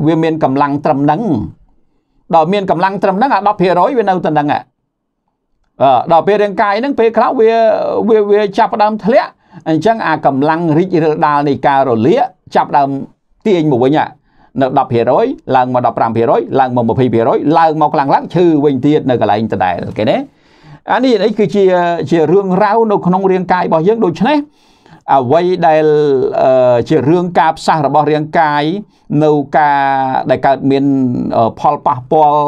វាមានកម្លាំងត្រឹមហ្នឹងដល់មានកម្លាំងត្រឹមហ្នឹងអា10%វានៅតែហ្នឹងដល់ពេលរាងកាយហ្នឹងពេលខ្លះវាវាវាចាប់ផ្ដើមធ្លាក់អញ្ចឹងអាកម្លាំងរីករាលដាលនៃការរលាកចាប់ដើមទាញមកវិញនៅ10%ឡើងមក15%ឡើងមក20%ឡើងមកខ្លាំងឡើងឈឺវិញទៀតនៅកន្លែងដដែលគេណាអានេះនេះគឺជាជារឿងរ៉ាវនៅក្នុងរាងកាយរបស់យើងដូច្នេះអ្វីដែលជារឿងការផ្សះរបស់រាងកាយនៅការដែលកើតមានផលប៉ះពាល់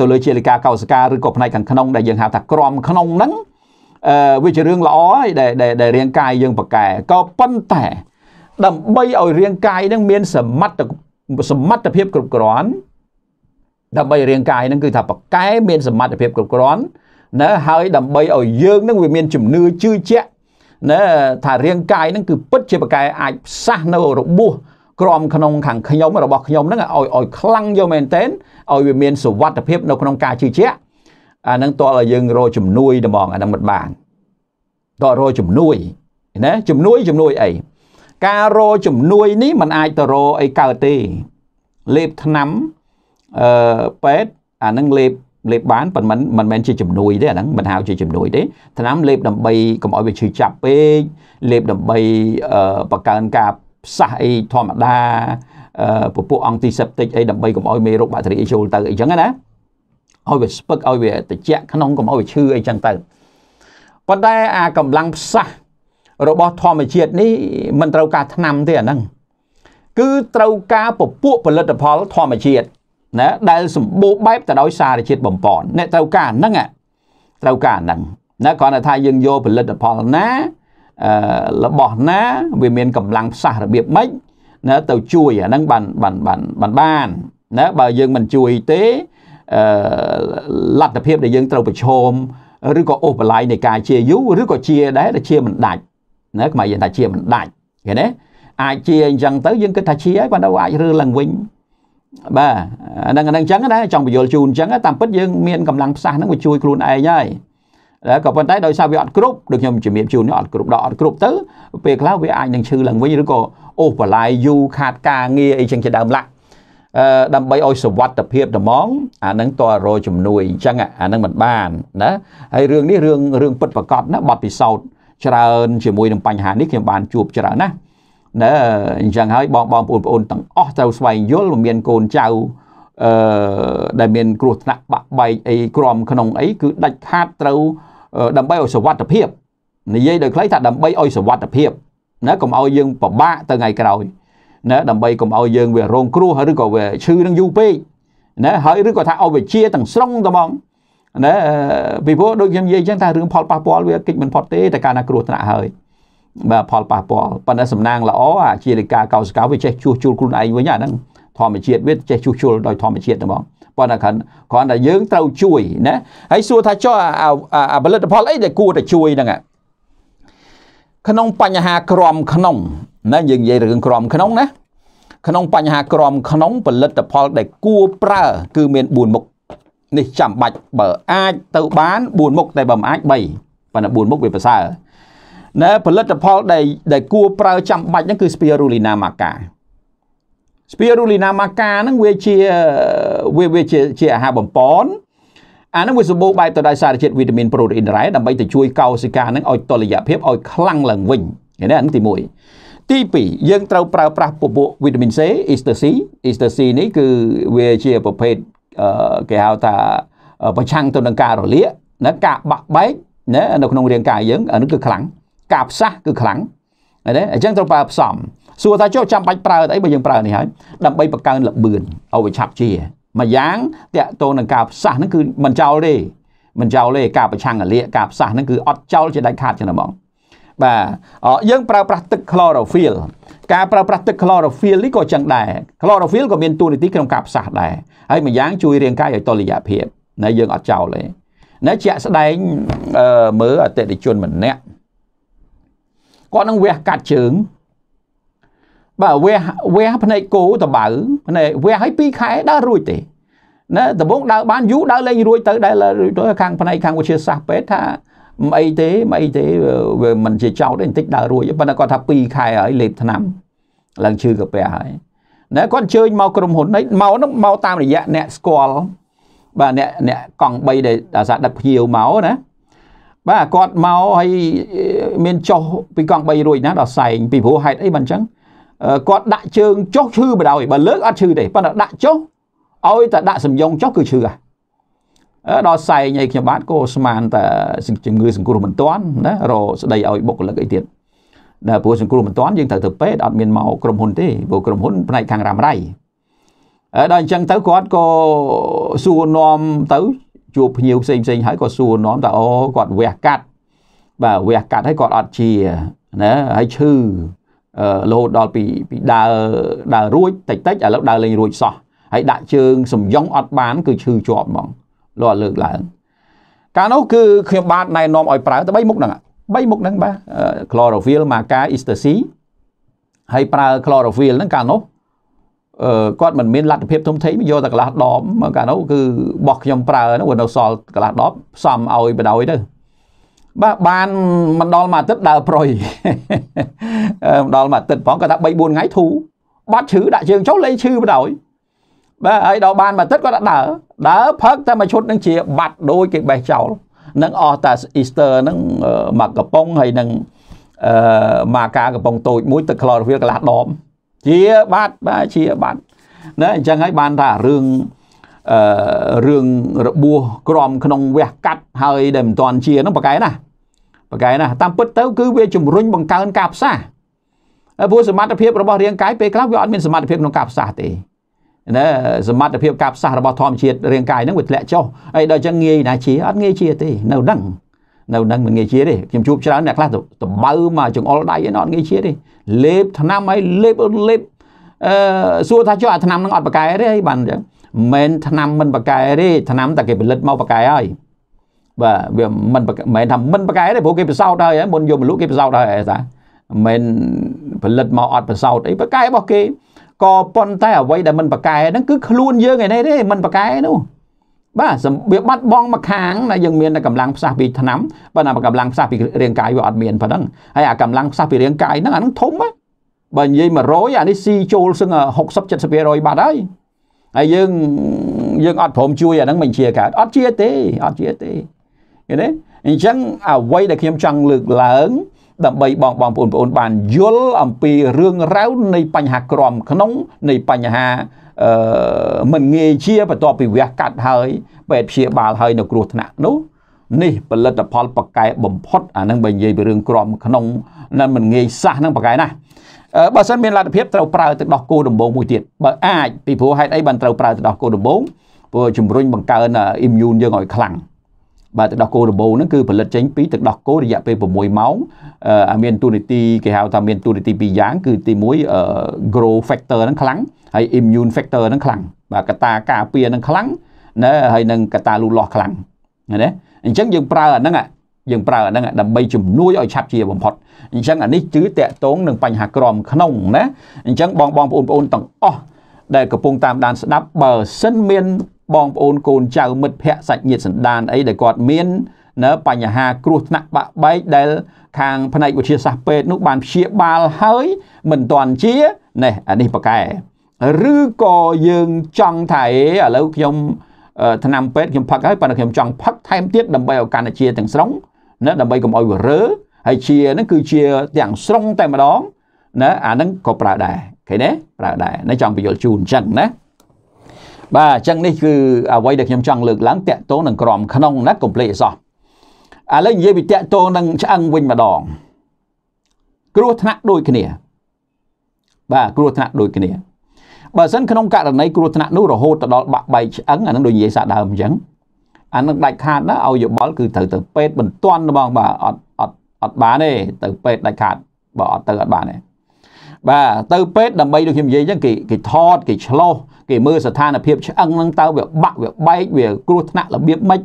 ទៅលើជាលិកាកោសិកាឬក៏ផ្នែកខាងក្នុងដែលយើងហៅថាក្រមក្នុងហ្នឹងវាជារឿងល្អហើយដែលរាងកាយយើងប្រកែក៏ប៉ុន្តែ ដើម្បីឲ្យរាងកាយនឹងមាន សមត្ថសមត្ថភាពគ្រប់គ្រាន់ដើម្បីរាងកាយហ្នឹងគឺថាប្រកែមានសមត្ថភាពគ្រប់គ្រាន់ណាហើយដើម្បីឲ្យយើងនឹងវាមានជំនឿជឿជាក់ណាថារាងកាយហ្នឹងគឺពិតជាប្រកែអាចផ្សះនៅរបួសក្រមក្នុងខាងខ្ញុំរបស់ខ្ញុំហ្នឹងឲ្យឲ្យខ្លាំងយកមែនតែនឲ្យវាមានសុវត្ថិភាពនៅក្នុងការជឿជាក់អាហ្នឹងតើឲ្យយើងរកជំនួយត្មងអាហ្នឹងមិនបានតើរកជំនួយណាជំនួយជំនួយអីការរកជំនួយនេះมันអាចទៅរកអីកើតទេលេបឆ្នាំអឺពេទ្យអានឹងលេប លេបបានប៉ុន្តែមិនមែនជាជំនួយទេអាហ្នឹងមិនហៅជាជំនួយទេឆ្នាំ លេបដើម្បីកុំឲ្យវាឈឺចាប់ពេកលេបដើម្បីបង្កើនការផ្សះអីធម្មតាពពួកអង់ទីសេបទិកអីដើម្បីកុំឲ្យមេរោគបាក់តេរីអីចូលទៅអីចឹងណាឲ្យវាស្ពឹកឲ្យវាត្រជាក់ក្នុងកុំឲ្យវាឈឺអីចឹងទៅប៉ុន្តែអាកម្លាំងផ្សះរបស់ធម្មជាតិនេះមិនត្រូវការថ្នាំទេអាហ្នឹងគឺត្រូវការពពួកផលិតផលធម្មជាតិណាដែលសម្បូរបែបទៅដោយសារជាតិបំប៉នអ្នកត្រូវការហ្នឹងត្រូវការហ្នឹងណាគ្រាន់តែថាយើងយកផលិតផលណាអឺរបស់ណាវាមានកម្លាំងផ្សះរបៀបម៉េចណាទៅជួយអាហ្នឹងបានបានបានបានបានណាបើយើងមិនជួយទេអឺលទ្ធភាពដែលយើងត្រូវប្រឈមឬក៏អូសបន្លាយនៃការជាយូរឬក៏ជាដែរដែលជាមិនដាច់ណាខ្មែរយើងថាជាមិនដាច់ឃើញទេអាចជាអញ្ចឹងទៅយើងគិតថាជាហើយប៉ុន្តែអាចរើឡើងវិញបាទអាហ្នឹងអាហ្នឹងអញ្ចឹងណាចង់បញ្យល់ជូនអញ្ចឹងតាមពិតយើងមានកម្លាំងផ្សះហ្នឹងវាជួយខ្លួនឯងហើយហើយក៏ប៉ុន្តែដោយសារវាអត់គ្រប់ដូចខ្ញុំជំរាបជូននេះអត់គ្រប់ដល់អត់គ្រប់ទៅពេលខ្លះវាអាចនឹងឈឺឡើងវិញឬក៏អូសបន្លាយយូរខាតការងារអីចឹងជាដើមឡាក់អឺដើម្បីឲ្យសុវត្ថិភាពត្មងអាហ្នឹងតើរជំនួយអញ្ចឹងអាហ្នឹងមិនបានណាហើយរឿងនេះរឿងរឿងពិតប្រកបណាបទពិសោធន៍ច្រើនជាមួយនឹងបញ្ហានេះខ្ញុំបានជួបច្រើនណាស់ណាអញ្ចឹងហើយបងបងប្អូនប្អូនទាំងអស់ត្រូវស្វែងយល់មានកូនចៅអឺដែលមានគ្រោះថ្នាក់បាក់បែកអីក្រំក្នុងអីគឺដាច់ខាតត្រូវដើម្បីឲ្យសុវត្ថិភាពនិយាយដោយខ្លីថាដើម្បីឲ្យសុវត្ថិភាពណាកុំឲ្យយើងពិបាកទៅថ្ងៃក្រោយណាដើម្បីកុំឲ្យយើងវារងគ្រោះឬក៏វាឈឺនឹងយូរពេកណាហើយឬក៏ថាឲ្យវាជាទាំងស្រុងតែហ្មងណាពីព្រោះដូចខ្ញុំនិយាយអញ្ចឹងថារឿងផលប៉ះពាល់វាគិតមិនផុតទេតែកាលណា គ្រោះថ្នាក់ហើយបាទផលប៉ះពាល់ប៉ុន្តែសំណាងល្អអាជាលិកាកោសកោវាចេះជួសជុលខ្លួនឯងវិញអាហ្នឹងធម្មជាតិវាចេះជួសជុលដោយធម្មជាតិហ្មងប៉ុន្តែគ្រាន់គ្រាន់តែយើងត្រូវជួយណាហើយសួរថាចុះអាផលិតផលអីដែលគួរតែជួយហ្នឹងក្នុងបញ្ហាក្រមក្នុងណាយើងនិយាយរឿងក្រមក្នុងណាក្នុងបញ្ហាក្រមក្នុងផលិតផល ដែលគួរប្រើគឺមាន4មុខនេះចាំបាច់បើអាច ទៅបាន4មុខតែបើមិនអាច3ប៉ុន្តែ4មុខវាប្រសើរនៅផលិតផលដែលដែលគួរប្រើចាំបាច់ហ្នឹងគឺ Spirulina maca Spirulina maca ហ្នឹងវាជាវាវាជាជាអាហារបំប៉នអានឹងវាសម្បូរបែបទៅដោយសារជាតិវីតាមីនប្រូតេអ៊ីនរ៉ែដើម្បីទៅជួយកោសិកានឹងឲ្យតលយៈភាពឲ្យខ្លាំងឡើងវិញឃើញទេអានឹងទី1ទី2យើងត្រូវប្រើប្រាស់ពពួកវីតាមីន C, Ester C, Ester C នេះគឺវាជាប្រភេទគេហៅថាប្រឆាំងទៅនឹងការរលាកណាការបាក់បែកណានៅក្នុងរាងកាយយើងអានោះគឺខ្លាំងការផ្សះគឺខ្លាំងណាអញ្ចឹងត្រូវប្រើផ្សំសួរថាចុះចាំបាច់ប្រើអីបើយើងប្រើនេះហើយដើម្បីបង្កើនលបឿនឲ្យវាឆាប់ជាមួយយ៉ាងតកតូននឹងការផ្សះហ្នឹងគឺមិនចោលទេមិនចោលទេការប្រឆាំងរលាកការផ្សះហ្នឹងគឺអត់ចោលជាដាច់ខាតចឹងហ្មងបាទយើងប្រើប្រាស់ទឹក chlorophyll ការប្រើប្រាស់ទឹក chlorophyll នេះក៏ចឹងដែរ chlorophyll ក៏មានតួនាទីក្នុងការផ្សះដែរហើយម្យ៉ាងជួយរាងកាយឲ្យតុល្យភាពណែយើងអត់ចោលទេណែជាក់ស្ដែងអឺមើលអតិថិជនម្នាក់គាត់នឹងវះកាត់ជើងបាទវះវះភ្នែកគោតបៅភ្នែកវះឲ្យ2ខែដើររួចទេណាដំបងដើរបានយូរដើរលេងរួចទៅ ដែលខាងផ្នែកខាងវិទ្យាសាស្ត្រពេទ្យថាមិនអីទេមិនអីទេវាមិនជាចោតទេបន្តិចដើររួចប៉ុន្តែគាត់ថា2ខែហើយលេបឆ្នាំឡើងឈឺកាពះហើយណាគាត់អញ្ជើញមកក្រុមហ៊ុននេះមកនោះមកតាមរយៈអ្នកស្គាល់បាទអ្នកអ្នកកង់3ដែលអាសាដឹកភ្ញៀវមកណាបាទគាត់មកហើយមានចុះពីកង់3រួចណាដល់សែងពីព្រោះហេតុអីមិនអញ្ចឹងគាត់ដាក់ជើងចុះឈឺបណ្ដោយបើលើកអត់ឈឺទេប៉ុន្តែដាក់ចុះឲ្យតែដាក់សំយងចុះគឺឈឺហ่ะដល់សែងឲ្យខ្ញុំបាទក៏ស្មានតែជំងឺ សង្គ្រោះមិនទាន់ណារកស្ដីឲ្យបុគ្គលិកអីទៀតដែលព្រោះសង្គ្រោះមិនទាន់យើងត្រូវទៅពេទ្យអត់មានមកក្រុមហ៊ុនទេព្រោះក្រុមហ៊ុនផ្នែកខាងរ៉ាំរ៉ៃដល់អញ្ចឹងទៅគាត់ក៏សួរនាំទៅ ជួបភ្ញៀវផ្សេងផ្សេងហើយក៏សួរនាំថាអូគាត់វះកាត់បាទវះកាត់ហើយគាត់អត់ជាណាហើយឈឺរហូតដល់ពីពីដើរដើររួចតិចតិចឥឡូវដើរលេងរួចសោះហើយដាក់ជើង សំយ៉ងអត់បាន គឺឈឺជាប់ហ្មងលោកលើកឡើងកាលនោះគឺខ្ញុំបាទណែនាំឲ្យប្រើតែ3មុខហ្នឹង3មុខហ្នឹងបាទ chlorophyll ម៉ាកា ecstasy ហើយប្រើ chlorophyll ហ្នឹងកាលនោះអឺគាត់មិនមានលទ្ធភាពធំធេងយកតែកន្លះដបកាលនោះគឺបោះខ្ញុំប្រើហ្នឹងវានៅសល់កន្លះដបផ្សំឲ្យបដ ாய் ទៅបាទបានមិនដល់មួយអាទិត្យដើរប្រយមិនដល់មួយអាទិត្យផងគាត់ថា3 4ថ្ងៃធូរបាត់ឈឺដាក់ជើងចូលលេងឈឺបដ ாய் បាទហើយដល់បានបន្តិចគាត់ដើរដើរផឹកតែមួយឈុតនឹងជា បាត់ដូចគេបេះចោលនឹងអស់តែ Easter ហ្នឹងមកកំប៉ុងហើយនឹងអឺមកការកំប៉ុងតូចមួយទឹក chlorophyll កន្លះដបជាបាត់បាទជាបាត់ណាអញ្ចឹងហើយបានថារឿងអឺរឿងរបួសក្រមក្នុងវះកាត់ហើយដែលមិនតាន់ជាហ្នឹងប៉កែណាប៉កែណាតាមពិតទៅ គឺវាជំរុញបង្កើនការផ្សះព្រោះសមត្ថភាពរបស់រាងកាយពេលខ្លះវាអត់មានសមត្ថភាពក្នុងការផ្សះទេណាសមត្ថភាពការផ្សះរបស់ធម្មជាតិរាងកាយហ្នឹងវាធ្លាក់ចុះហើយដល់អញ្ចឹងងាយណាជាអត់ងាយជាទេនៅហ្នឹង នៅហ្នឹងមិនងាយជាទេខ្ញុំជួបច្រើនអ្នកខ្លះតបើមកចង្អុលដៃឯណត់ងាយជាទេលេបថ្នាំឲ្យលេបលេបអឺសួរថាចុះអាថ្នាំហ្នឹងអត់បកកែទេហើយបានអញ្ចឹងមិនថ្នាំមិនបកកែទេថ្នាំតែគេផលិតមកបកកែហើយបាទវាមិនមិនថាមិនបកកែទេព្រោះគេពិសោធន៍ហើយមុនយកមកលក់គេពិសោធន៍ហើយឯតាមិនផលិតមកអត់ពិសោធន៍អីបកកែរបស់គេក៏ប៉ុន្តែអ្វីដែលមិនប្រកែហ្នឹងគឺខ្លួនយើងឯនេះទេមិនប្រកែនោះបាទសម្បៀបាត់បងមកខាងណាយើងមានតែកម្លាំងផ្សះពីឆ្នាំបើណាកម្លាំងផ្សះពីរាងកាយវាអត់មានប៉ុណ្ណឹងហើយអាកម្លាំងផ្សះពីរាងកាយហ្នឹងអាហ្នឹងធំណាបើនិយាយ100អានេះស៊ីចូលសឹង60 70%បាត់ហើយហើយយើងយើងអត់ព្រមជួយអាហ្នឹងមិនជាកើតអត់ជាទេអត់ជាទេឃើញទេអញ្ចឹងអ្វីដែលខ្ញុំចង់លើកឡើងដើម្បីបងបងប្អូនប្អូនបានយល់អំពីរឿងរ៉ាវនៃបញ្ហាក្រមក្នុង នៃបញ្ហាអឺមិនងាយជាបន្ទាប់ពីវះកាត់ហើយពេទ្យព្យាបាលហើយនៅគ្រោះថ្នាក់នោះនេះផលិតផលប៉ាកែបំផុតអានឹងបើនិយាយពីរឿងក្រមក្នុងនឹងមិនងាយសះនឹងប៉ាកែណាបើសិនមានលទ្ធភាពត្រូវប្រើទឹកដោះគោដំបងមួយទៀតបើអាចពីព្រោះហេតុអីបានត្រូវប្រើទឹកដោះគោដំបងព្រោះជំរុញបង្កើនអ៊ីមយូនយើងឲ្យខ្លាំងបាទទឹកដោះគោដំបូងហ្នឹងគឺផលិតចេញពីទឹកដោះគោរយៈពេល6ម៉ោងអាមានទូនីតិគេហៅថាមានទូនីតិ2យ៉ាង គឺទី1 grow factor ហ្នឹងខ្លាំងហើយ immune factor ហ្នឹងខ្លាំងបាទកតាការពារហ្នឹងខ្លាំងណាហើយនឹងកតាលូតលាស់ខ្លាំងណាអញ្ចឹងយើងប្រើអាហ្នឹងយើងប្រើអាហ្នឹងដើម្បីជំនួយឲ្យឆាប់ជាបំផុតអញ្ចឹងអានេះគឺតកតងនឹងបញ្ហាក្រមក្នុងណាអញ្ចឹងបងបងប្អូនបងប្អូនទាំងអស់ដែលកំពុងតាមដានស្ដាប់បើសិនមានបងប្អូនកូនចៅមិត្តភ័ក្តិសាច់ញាតិសន្តានអីដែលគាត់មាននៅបញ្ហា គ្រោះថ្នាក់បាក់បែកដែលខាង ផ្នែកវិទ្យាសាស្ត្រពេទ្យនោះបានព្យាបាលហើយ មិនទាន់ជានេះអានេះប៉កែឬក៏យើងចង់ថាអេឥឡូវខ្ញុំឆ្នាំពេទ្យខ្ញុំផឹកហើយប៉ុន្តែខ្ញុំចង់ផឹកថែមទៀតដើម្បីឲ្យកាន់តែជាទាំងស្រុងណាដើម្បីកុំឲ្យវរើហើយជាហ្នឹងគឺជាទាំងស្រុងតែម្ដងណាអាហ្នឹងក៏ប្រើដែរឃើញទេប្រើដែរនេះចង់បញ្យល់ជូនអញ្ចឹងណាបាទអញ្ចឹងនេះគឺអ្វីដែលខ្ញុំចង់លើកឡើងតកតងនឹងក្រមក្នុងណាកុំភ្លេចអសោះឥឡូវនិយាយពីតកតងនឹងឆ្អឹងវិញម្ដង គ្រោះថ្នាក់ដូចគ្នាបាទគ្រោះថ្នាក់ដូចគ្នាបើសិនក្នុងករណីគ្រោះថ្នាក់នោះរហូតទៅដល់បាក់បែកឆ្អឹងអានឹងដូចនិយាយសាដើមអញ្ចឹងអានឹងដាច់ខាតណាឲ្យយោបល់គឺត្រូវទៅពេទ្យបន្ទាន់ហ្មងបាទអត់អត់អត់បានទេទៅពេទ្យដាច់ខាតបើអត់ទៅអត់បានទេបាទទៅពេទ្យដើម្បីដូចខ្ញុំនិយាយអញ្ចឹងគេគេថត គេឆ្លោះគេមើលស្ថានភាពឆ្អឹងហ្នឹងតើវាបាក់វាបែកវាគ្រោះថ្នាក់របៀបម៉េច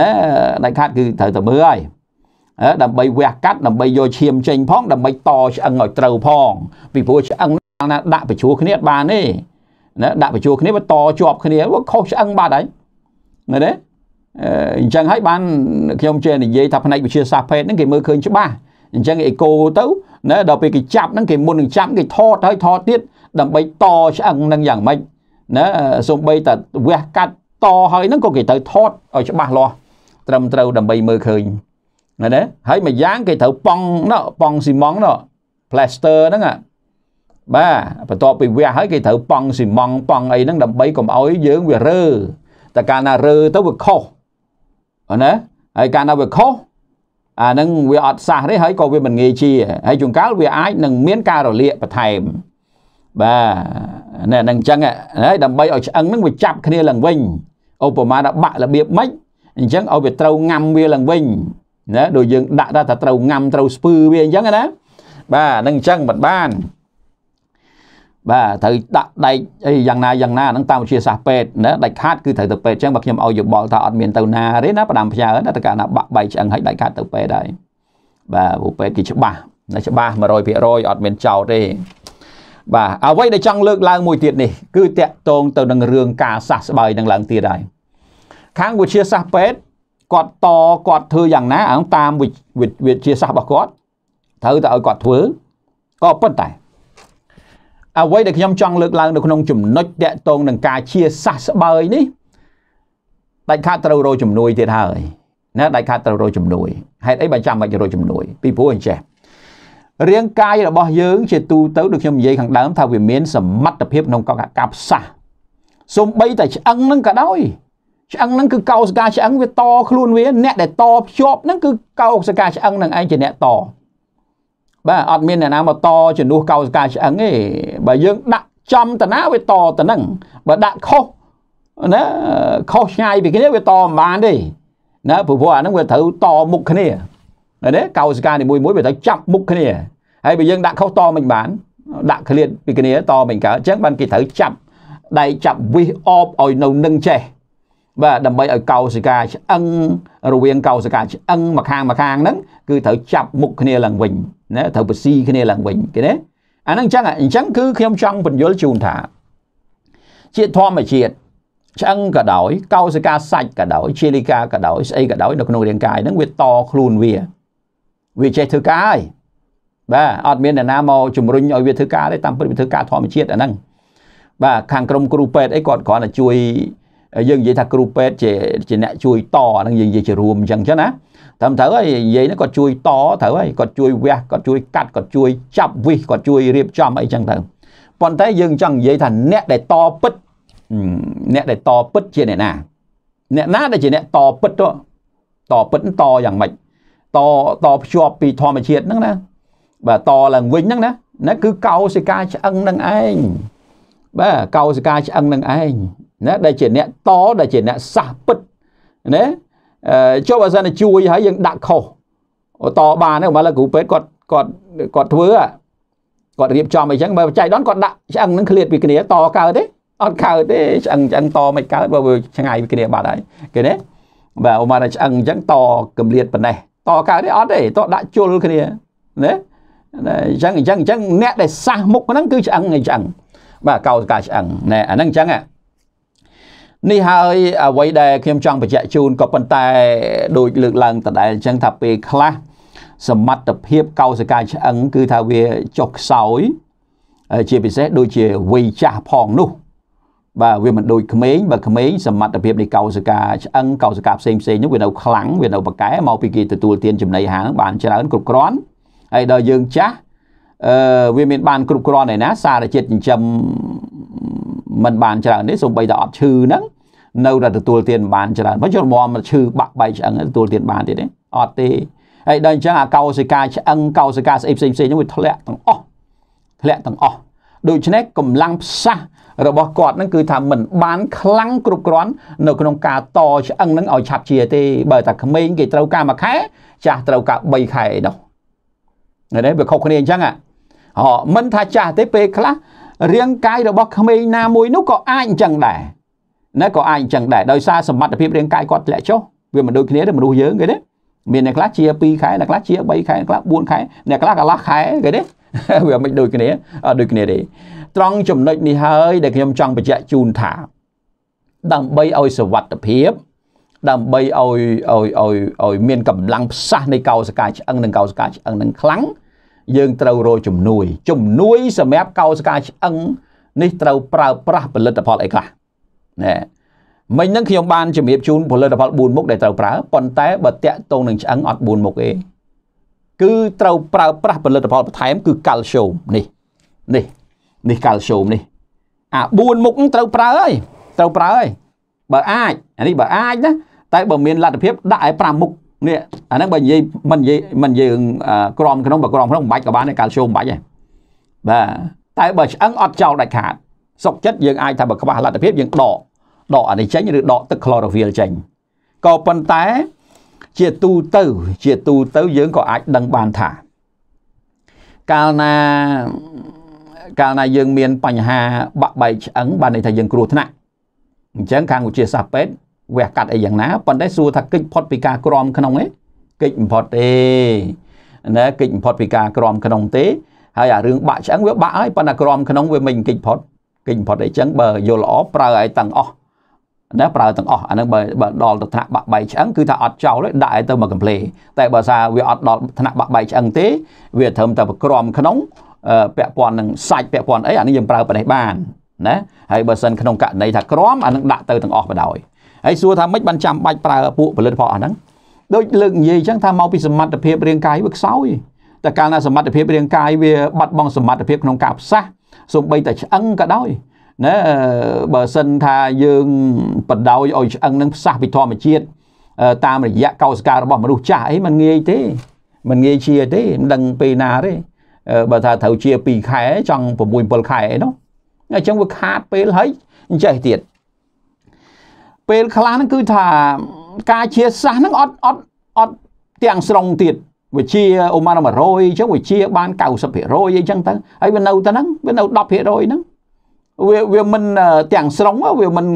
ណាដាច់ខាតគឺត្រូវតែមើលហើយដើម្បីវះកាត់ដើម្បីយកឈាមចេញផងដើម្បីតឆ្អឹងឲ្យត្រូវផងពីព្រោះឆ្អឹងណាដាក់បញ្ជួរគ្នាបានទេណាដាក់បញ្ជួរគ្នាវាតជាប់គ្នាវាខុសឆ្អឹងបាត់ហើយមែនទេអញ្ចឹងហើយបានខ្ញុំចេះនិយាយថាផ្នែកវិទ្យាសាស្ត្រពេទ្យហ្នឹងគេមើលឃើញច្បាស់អញ្ចឹងអេកូទៅណាដល់ពេលគេចាប់ហ្នឹងគេមុននឹងចាប់គេថតហើយថតទៀតដើម្បីតឆ្អឹងហ្នឹងយ៉ាងម៉េចណាសូម្បីតែវះកាត់តហើយហ្នឹងក៏គេត្រូវថតឲ្យច្បាស់លាស់ត្រឹមត្រូវដើម្បីមើលឃើញណាហើយមួយយ៉ាងគេត្រូវប៉ង់ណោះប៉ង់ស៊ីម៉ង់ណោះ plaster ហ្នឹងបាទបន្ទាប់ពីវះហើយគេត្រូវប៉ង់ស៊ីម៉ង់ប៉ង់អីហ្នឹងដើម្បីកុំឲ្យយើងវារើតែកាលណារើទៅវាខុសណាហើយកាលណាវាខុសអាហ្នឹងវាអត់សះទេហើយក៏វាមិនងាយជាហើយជួនកាលវាអាចនឹងមានការរលាកបន្ថែមបាទនេះហ្នឹងអញ្ចឹងហើយដើម្បីឲ្យឆ្អឹងហ្នឹងវាចាប់គ្នាឡើងវិញឧបមាថាបាក់របៀបម៉េចអញ្ចឹងឲ្យវាត្រូវងាំវាឡើងវិញណាដូចយើងដាក់ថាត្រូវងាំត្រូវស្ពឺវាអញ្ចឹងណាបាទហ្នឹងអញ្ចឹងមិនបានបាទត្រូវដាក់ដែកអីយ៉ាងណាយ៉ាងណាហ្នឹងតាមវិទ្យាសាស្ត្រពេទ្យណាដាច់ខាតគឺត្រូវទៅពេទ្យអញ្ចឹងបើខ្ញុំឲ្យយោបល់ថាអត់មានទៅណាទេណាផ្ដាំផ្ញើណាតើកាលណាបាក់បែកឆ្អឹងហើយដាច់ខាតទៅពេទ្យហើយបាទព្រោះពេទ្យគឺច្បាស់ណាច្បាស់100%អត់មានចោតទេបាទអ្វីដែលចង់លើកឡើងមួយទៀតនេះគឺតកតងទៅនឹងរឿងការសះស្បើយនឹងឡើងទៀតហើយខាងវិទ្យាសាស្ត្រពេទ្យគាត់តគាត់ធ្វើយ៉ាងណាអង្គតាមវិទ្យាសាស្ត្ររបស់គាត់ត្រូវតែឲ្យគាត់ធ្វើក៏ប៉ុន្តែអ្វីដែលខ្ញុំចង់លើកឡើងនៅក្នុង ចំណុចតកតងនឹងការជាសះស្បើយនេះដាច់ខាតត្រូវរោជំនួយទៀតហើយណាដាច់ខាតត្រូវរោជំនួយហេតុអីបើចាំបាច់រោជំនួយពីព្រោះអញ្ចេះរាងកាយរបស់យើង ជាទូទៅដូចខ្ញុំនិយាយខាងដើមថាវាមានសមត្ថភាពក្នុងការផ្សះសំបីតែឆ្អឹងហ្នឹងក៏ដោយឆ្អឹងហ្នឹងគឺកោសិកាឆ្អឹងវាតខ្លួនវា អ្នកដែលតភ្ជាប់ហ្នឹងគឺកោសិកាឆ្អឹងហ្នឹងឯងជាអ្នកតបាទអត់មានអ្នកណាមកតជំនួសកោសិកាឆ្អឹងទេបើយើងដាក់ចំតាណាវាតតាហ្នឹងបើដាក់ខុសណាខុសឆ្ងាយពីគ្នាវាតមិនបានទេណាព្រោះអាហ្នឹងវាត្រូវតមុខគ្នាណាកោសិកានីមួយមួយវាត្រូវចាប់មុខគ្នាហើយបើយើងដាក់ខុសតមិនបានដាក់ឃ្លាតពីគ្នាតមិនកើតអញ្ចឹងបានគេត្រូវចាប់ដៃចាប់វិសអបឲ្យនៅនឹងចេះបាទដើម្បីឲ្យកោសិកាឆ្អឹងរវាងកោសិកាឆ្អឹងម្ខាងម្ខាងហ្នឹងគឺត្រូវចាប់មុខគ្នាឡើងវិញណាត្រូវបស៊ីគ្នាឡើងវិញគេណាអាហ្នឹងអញ្ចឹងអញ្ចឹងគឺខ្ញុំចង់បញ្យល់ជូនថាជាតិធម្មជាតិឆ្អឹងក៏ដោយកោសិកាសាច់ក៏ដោយជាលីកាក៏ដោយស្អីក៏ដោយនៅក្នុងរាងកាយហ្នឹងវាតខ្លួនវាវាចេះធ្វើការហើយបាទអត់មានអ្នកណាមកជំរុញឲ្យវាធ្វើការទេតាមពិតវាធ្វើការធម្មជាតិអាហ្នឹងបាទខាងក្រុមគ្រូពេទ្យអីគាត់គ្រាន់តែជួយយើងនិយាយថាគ្រូពេទ្យជាជាអ្នកជួយតអាហ្នឹងយើងនិយាយជារួមអញ្ចឹងចឹងណាតាមត្រូវហើយនិយាយហ្នឹងគាត់ជួយតត្រូវហើយគាត់ជួយវះគាត់ជួយកាត់គាត់ជួយចាប់វិសគាត់ជួយរៀបចំអីចឹងទៅប៉ុន្តែយើងចង់និយាយថាអ្នកដែលតពិតអ្នកដែលតពិតជាអ្នកណាអ្នកណាដែលជាអ្នកតពិតតពិតតយ៉ាងម៉េចតតភ្ជាប់ពីធម្មជាតិហ្នឹងណា បាទតឡើងវិញហ្នឹងណាណាគឺកោសិកាឆ្អឹងនឹងឯងបាទកោសិកាឆ្អឹងនឹងឯងណាដែលជាអ្នកតដែលជាអ្នកសះពិតណាចុះបើសិនតែជួយហើយយើងដាក់ខុសតបានហ្នឹងបើគ្រូពេទ្យគាត់គាត់គាត់ធ្វើគាត់រៀបចំអីចឹងបើចៃដនគាត់ដាក់ឆ្អឹងនឹងឃ្លាតពីគ្នាតកើតទេអត់កើតទេឆ្អឹងឆ្អឹងតមិនកើតបើវាឆ្ងាយពីគ្នាបាត់ហើយគេណាបាទអូម៉ាឆ្អឹងអញ្ចឹងតកំលៀតប៉ណេះតកើតទេអត់ទេតដាក់ជុលគ្នាណាអញ្ចឹងអញ្ចឹងអញ្ចឹងអ្នកដែលសះមុខហ្នឹងគឺឆ្អឹងអញ្ចឹងបាទកោតកាឆ្អឹងណែអាហ្នឹងអញ្ចឹងនេះហើយអ្វីដែលខ្ញុំចង់បញ្ជាក់ជូនក៏ប៉ុន្តែ ដូចលើកឡើងតដែលអញ្ចឹងថាពេលខ្លះសមត្ថភាពកោសិកាឆ្អឹងគឺថាវាចុះខ្សោយជាពិសេសដូចជាវ័យចាស់ផងនោះបាទវាមិនដូចក្មេងបើក្មេងសមត្ថភាពនៃកោសិកាឆ្អឹងកោសិកាផ្សេងផ្សេងហ្នឹងវានៅខ្លាំងវានៅប៉កែមកពីគេទទួលទានចំណីអាហារហ្នឹងបានច្រើនគ្រប់គ្រាន់ហើយដល់យើងចាស់អឺវាមានបានគ្រប់គ្រាន់ឯណាសារជាតិចិញ្ចឹមมันបានច្រើនទេសូម្បីតែអត់ឈឺហ្នឹង នៅតែទទួលទានបានច្រើនបើចូលមកឈឺបាក់បែកឆ្អឹងទទួលទានបានទៀតទេអត់ទេហើយដល់អញ្ចឹងអាកោសិកាឆ្អឹងកោសិកាស្អីផ្សេងផ្សេងហ្នឹងវាធ្លាក់ទាំងអស់ធ្លាក់ទាំងអស់ដូច្នេះកម្លាំងផ្សះរបស់គាត់នឹងគឺថាមិនបានខ្លាំងគ្រប់គ្រាន់នៅក្នុងការតឆ្អឹងនឹងឲ្យឆាប់ជាទេបើតែក្មេងគេត្រូវការមួយខែ ចាស់ត្រូវការ3ខែនោះនេះវាខុសគ្នាអញ្ចឹងហ៎មិនថាចាស់ទេពេលខ្លះរាងកាយរបស់ក្មេងណាមួយនោះក៏អាចអញ្ចឹងដែរណាក៏អាចអញ្ចឹងដែរដោយសារសមត្ថភាពរាងកាយគាត់ធ្លាក់ចុះវាមិនដូចគ្នាទេមនុស្សយើងគេទេមានអ្នកខ្លះជា2ខែអ្នកខ្លះជា3ខែអ្នកខ្លះ4ខែអ្នកខ្លះកន្លះខែគេទេវាមិនដូចគ្នាដូចគ្នាទេត្រង់ចំណុចនេះហើយដែលខ្ញុំចង់បញ្ជាក់ជូនថាដើម្បីឲ្យសวัสดิភាព ដើម្បីឲ្យឲ្យឲ្យឲ្យមានកម្លាំងផ្សះនៃកោសកាឆ្អឹងនិងកោសកាឆ្អឹងនឹងខ្លាំងយើងត្រូវរកជំនួយ ជំនួយ សម្រាប់កោសកាឆ្អឹងនេះត្រូវប្រើប្រាស់ផលិតផលអីខ្លះណែមិញហ្នឹងខ្ញុំបានជំរាបជូនផលិតផល4មុខដែលត្រូវប្រើប៉ុន្តែបើតាក់ទងនឹងឆ្អឹងអត់4មុខទេគឺត្រូវប្រើប្រាស់ផលិតផលបន្ថែម គឺកាល់ស្យូមនេះនេះនេះកាល់ស្យូមនេះអា4មុខត្រូវប្រើហើយត្រូវប្រើហើយបើអាចអានេះបើអាចណាតែបើមានលទ្ធភាពដាក់ឲ្យ5មុខនេះអាហ្នឹងបើនិយាយមិននិយាយមិននិយាយរឿងក្រមក្នុងបើក្រមក្នុងមិនបាច់ក៏បានកាល់ស្យូមមិនបាច់ទេបាទតែបើឆ្អឹងអត់ចោលដាច់ខាតសុកចិត្តយើងអាចថាបើខ្វះលទ្ធភាពយើងដកដកអានេះចេញឬដកទឹក chlorophyll ចេញក៏ប៉ុន្តែជាទូទៅជាទូទៅយើងក៏អាចដឹងបានថាកាលណាកាលណាយើងមានបញ្ហាបាក់បែកឆ្អឹងបានន័យថាយើងគ្រោះថ្នាក់អញ្ចឹងខាងវិទ្យាសាស្ត្រពេទ្យវះកាត់អីយ៉ាងណាប៉ុន្តែសួរថាគេចផុតពីការក្រមក្នុងឯងគេចមិនផុតទេណាគេចមិនផុតពីការក្រមក្នុងទេហើយអារឿងបាក់ឆ្អឹងវាបាក់ហើយប៉ុន្តែក្រមក្នុងវាមិនគេចផុតគេចផុតអីចឹងបើយល់ល្អប្រើឲ្យទាំងអស់ណាប្រើទាំងអស់អាហ្នឹងបើបើដល់ទៅថ្នាក់បាក់បែកឆ្អឹងគឺថាអត់ចោលទេដាក់ឲ្យទៅមកកំ pl េតែបើសារវាអត់ដល់ថ្នាក់បាក់បែកឆ្អឹងទេ វាត្រឹមតែប្រក្រមក្នុងពាក់ព័ន្ធនឹងសាច់ពាក់ព័ន្ធអីអានេះយើងប្រើប្រទេសបានណាហើយបើសិនក្នុងករណីថាក្រមអានឹងដាក់ទៅទាំងអស់បណ្ដោយហើយសួរថាមិនបានចាំបាច់ប្រើពួកផលិតផលអស់ហ្នឹងដូចលើកនិយាយអញ្ចឹងថាមកពីសមត្ថភាពរាងកាយវាខ្សោយតែកាលណាសមត្ថភាពរាងកាយវាបាត់បង់សមត្ថភាពក្នុងការផ្សះសូម្បីតែឆ្អឹងក៏ដោយណាបើសិនថាយើងបដោយឲ្យឆ្អឹងនឹងផ្សះពីធម្មជាតិតាមរយៈកោសិការបស់មនុស្សចាស់អីมันងាយទេมันងាយជាទេ មិនដឹងពេលណាទេបើថាត្រូវជា2ខែចង់6 7ខែអីនោះអញ្ចឹងវាខាតពេលហើយអញ្ចេះទៀតពេលខ្លះហ្នឹងគឺថាការជាសាសហ្នឹងអត់អត់អត់ទាំងស្រុងទៀតវាជាអូម៉ាន100អញ្ចឹងវាជាបាន90%អីចឹងទៅហើយវានៅតែហ្នឹងវានៅ10%ហ្នឹងវាវាមិនទាំងស្រុងវាមិន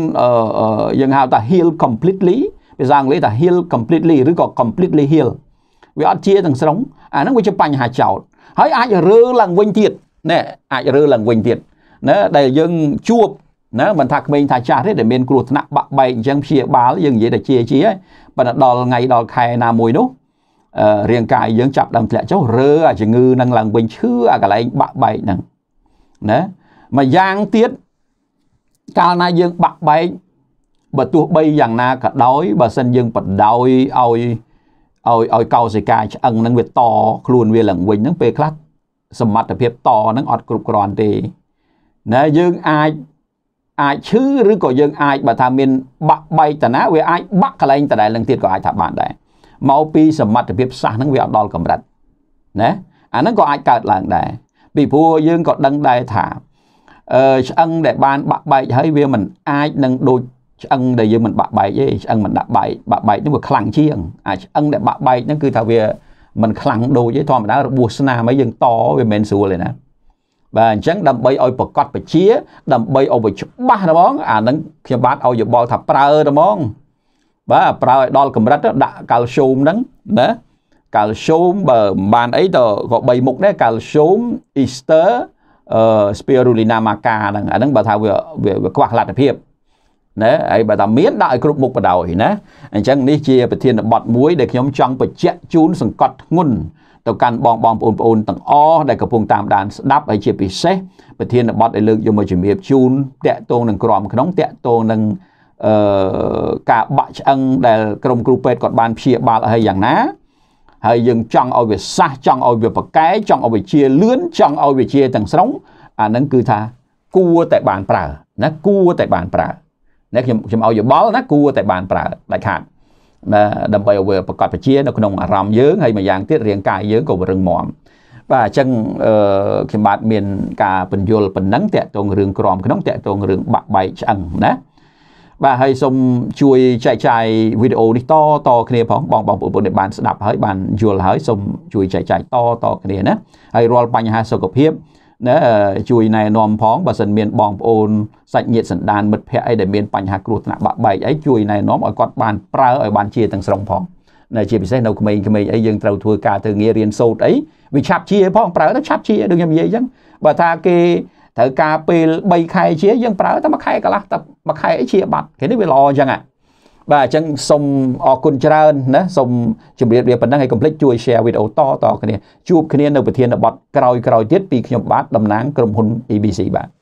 យើងហៅថា heal completely ភាសាអង់គ្លេសថា heal completely ឬក៏ completely heal វាអត់ជាទាំងស្រុងអាហ្នឹងវាជាបញ្ហាចោតហើយអាចរើឡើងវិញទៀតណែអាចរើឡើងវិញទៀតណាដែលយើងជួបណាមិនថាក្មេងថាចាស់ទេដែលមានគ្រោះថ្នាក់បាក់បែកអញ្ចឹងព្យាបាលយើងនិយាយតែជាជាហើយប៉ុន្តែដល់ថ្ងៃដល់ខែណាមួយនោះរាងកាយយើងចាប់ដើមធ្លាក់ចុះរើអាជំងឺនឹងឡើងវិញឈឺអាកន្លែងបាក់បែកហ្នឹងណាមួយយ៉ាងទៀតកាលណាយើងបាក់បែកបើទោះបីយ៉ាងណាក៏ដោយបើសិនយើងបដ ாய் ឲ្យឲ្យឲ្យកោសិកាឆ្អឹងហ្នឹងវាតខ្លួនវាឡើងវិញហ្នឹងពេលខ្លះសមត្ថភាពតហ្នឹងអត់គ្រប់គ្រាន់ទេណាយើងអាចអាចឈឺឬក៏យើងអាចបើថាមានបាក់បែកតាណាវាអាចបាក់កន្លែងតដែលនឹងទៀតក៏អាចថាបានដែរមកពីសមត្ថភាពសាសហ្នឹងវាអត់ដល់កម្រិតណាអាហ្នឹងក៏អាចកើតឡើងដែរពីព្រោះយើងក៏ដឹងដែរថាអឺឆ្អឹងដែលបានបាក់បែកហើយវាមិនអាចនឹងដូចឆ្អឹងដែលយើងមិនបាក់បែកទេឆ្អឹងមិនដាក់បែកបាក់បែកហ្នឹងវាខ្លាំងជាងអាឆ្អឹងដែលបាក់បែកហ្នឹងគឺថាវាมันខ្លាំងដូចទេធម្មតារបួសស្នាមអីយើងតវាមិនស្រួលទេណាបាទអញ្ចឹងដើម្បីឲ្យប្រកាសបជា ដើម្បីឲ្យវាច្បាស់ហ្មងអាហ្នឹងខ្ញុំបាទឲ្យយោបល់ថាប្រើហ្មងបាទប្រើឲ្យដល់កម្រិតដាក់កាល់ស្យូមហ្នឹងណាកាល់ស្យូមបើមិនបានអីទៅក៏3មុខដែរកាល់ស្យូមអ៊ីស្ទ័រអឺ spirulina maca ហ្នឹងអាហ្នឹងបើថាវាវាខ្វះលទ្ធភាពណាហើយបើថាមានដាក់ឲ្យគ្រប់មុខបដ ாய் ណាអញ្ចឹងនេះជាប្រធានបទមួយដែលខ្ញុំចង់បញ្ជាក់ជូនសង្កត់ធ្ងន់ទៅកាន់បងបងប្អូនប្អូនទាំងអស់ដែលកំពុងតាមដានស្ដាប់ហើយជាពិសេសប្រធានបទដែលលើកយកមកជំរាបជូនតកតងនឹងក្រមក្នុងតកតងនឹងអឺការបាក់ឆ្អឹងដែល ក្រុមគ្រូពេទ្យគាត់បានព្យាបាលឲ្យយ៉ាងណាហើយយើងចង់ឲ្យវាសះចង់ឲ្យវាប្រកែចង់ឲ្យវាជាលឿនចង់ឲ្យវាជាទាំងស្រុងអានឹងគឺថាគួរតែបានប្រើណាគួរតែបានប្រើណាខ្ញុំខ្ញុំឲ្យយោបល់ណាគួរតែបានប្រើដាច់ខាតដើម្បីឲ្យវាប្រកបប្រជានៅក្នុងអារម្មណ៍យើងហើយមួយយ៉ាងទៀតរាងកាយយើងក៏រឹងមាំបាទអញ្ចឹងខ្ញុំបាទមានការបញ្យលប៉ុណ្ណឹងតកតងរឿងក្រមក្នុងតកតងរឿងបាក់បែកឆ្អឹងណាបាទហើយសូមជួយចែកចាយវីដេអូនេះតតគ្នាផងបងបងប្អូនដែលបានស្ដាប់ហើយបានយល់ហើយសូមជួយចែកចាយតតគ្នាណាហើយរាល់បញ្ហាសុខភាពណាជួយណែនាំផងបើសិនមានបងប្អូនសាច់ញាតិសន្តានមិត្តភ័ក្តិអីដែលមានបញ្ហាគ្រោះថ្នាក់បាក់បែកអីជួយណែនាំឲ្យគាត់បានប្រើឲ្យបានជាទាំងស្រុងផងណាជាពិសេសនៅក្មេងៗអីយើងត្រូវធ្វើការធ្វើងាររៀនសូត្រអីវាឆាប់ជាផងប្រើទៅឆាប់ជាដូចខ្ញុំនិយាយអញ្ចឹងបើថាគេត្រូវការពេល3ខែ ជាយើងប្រើតែមួយខែកន្លះតែមួយខែអីជាបាត់គេនេះវាល្អអញ្ចឹងហ៎បាទអញ្ចឹងសូមអរគុណច្រើនណាសូមជម្រាបលាប៉ុណ្ណឹងហើយកុំភ្លេចជួយ share វីដេអូតតគ្នាជួបគ្នានៅប្រធានបទក្រោយៗទៀតពីខ្ញុំបាទតំណាងក្រុមហ៊ុន ABC បាទ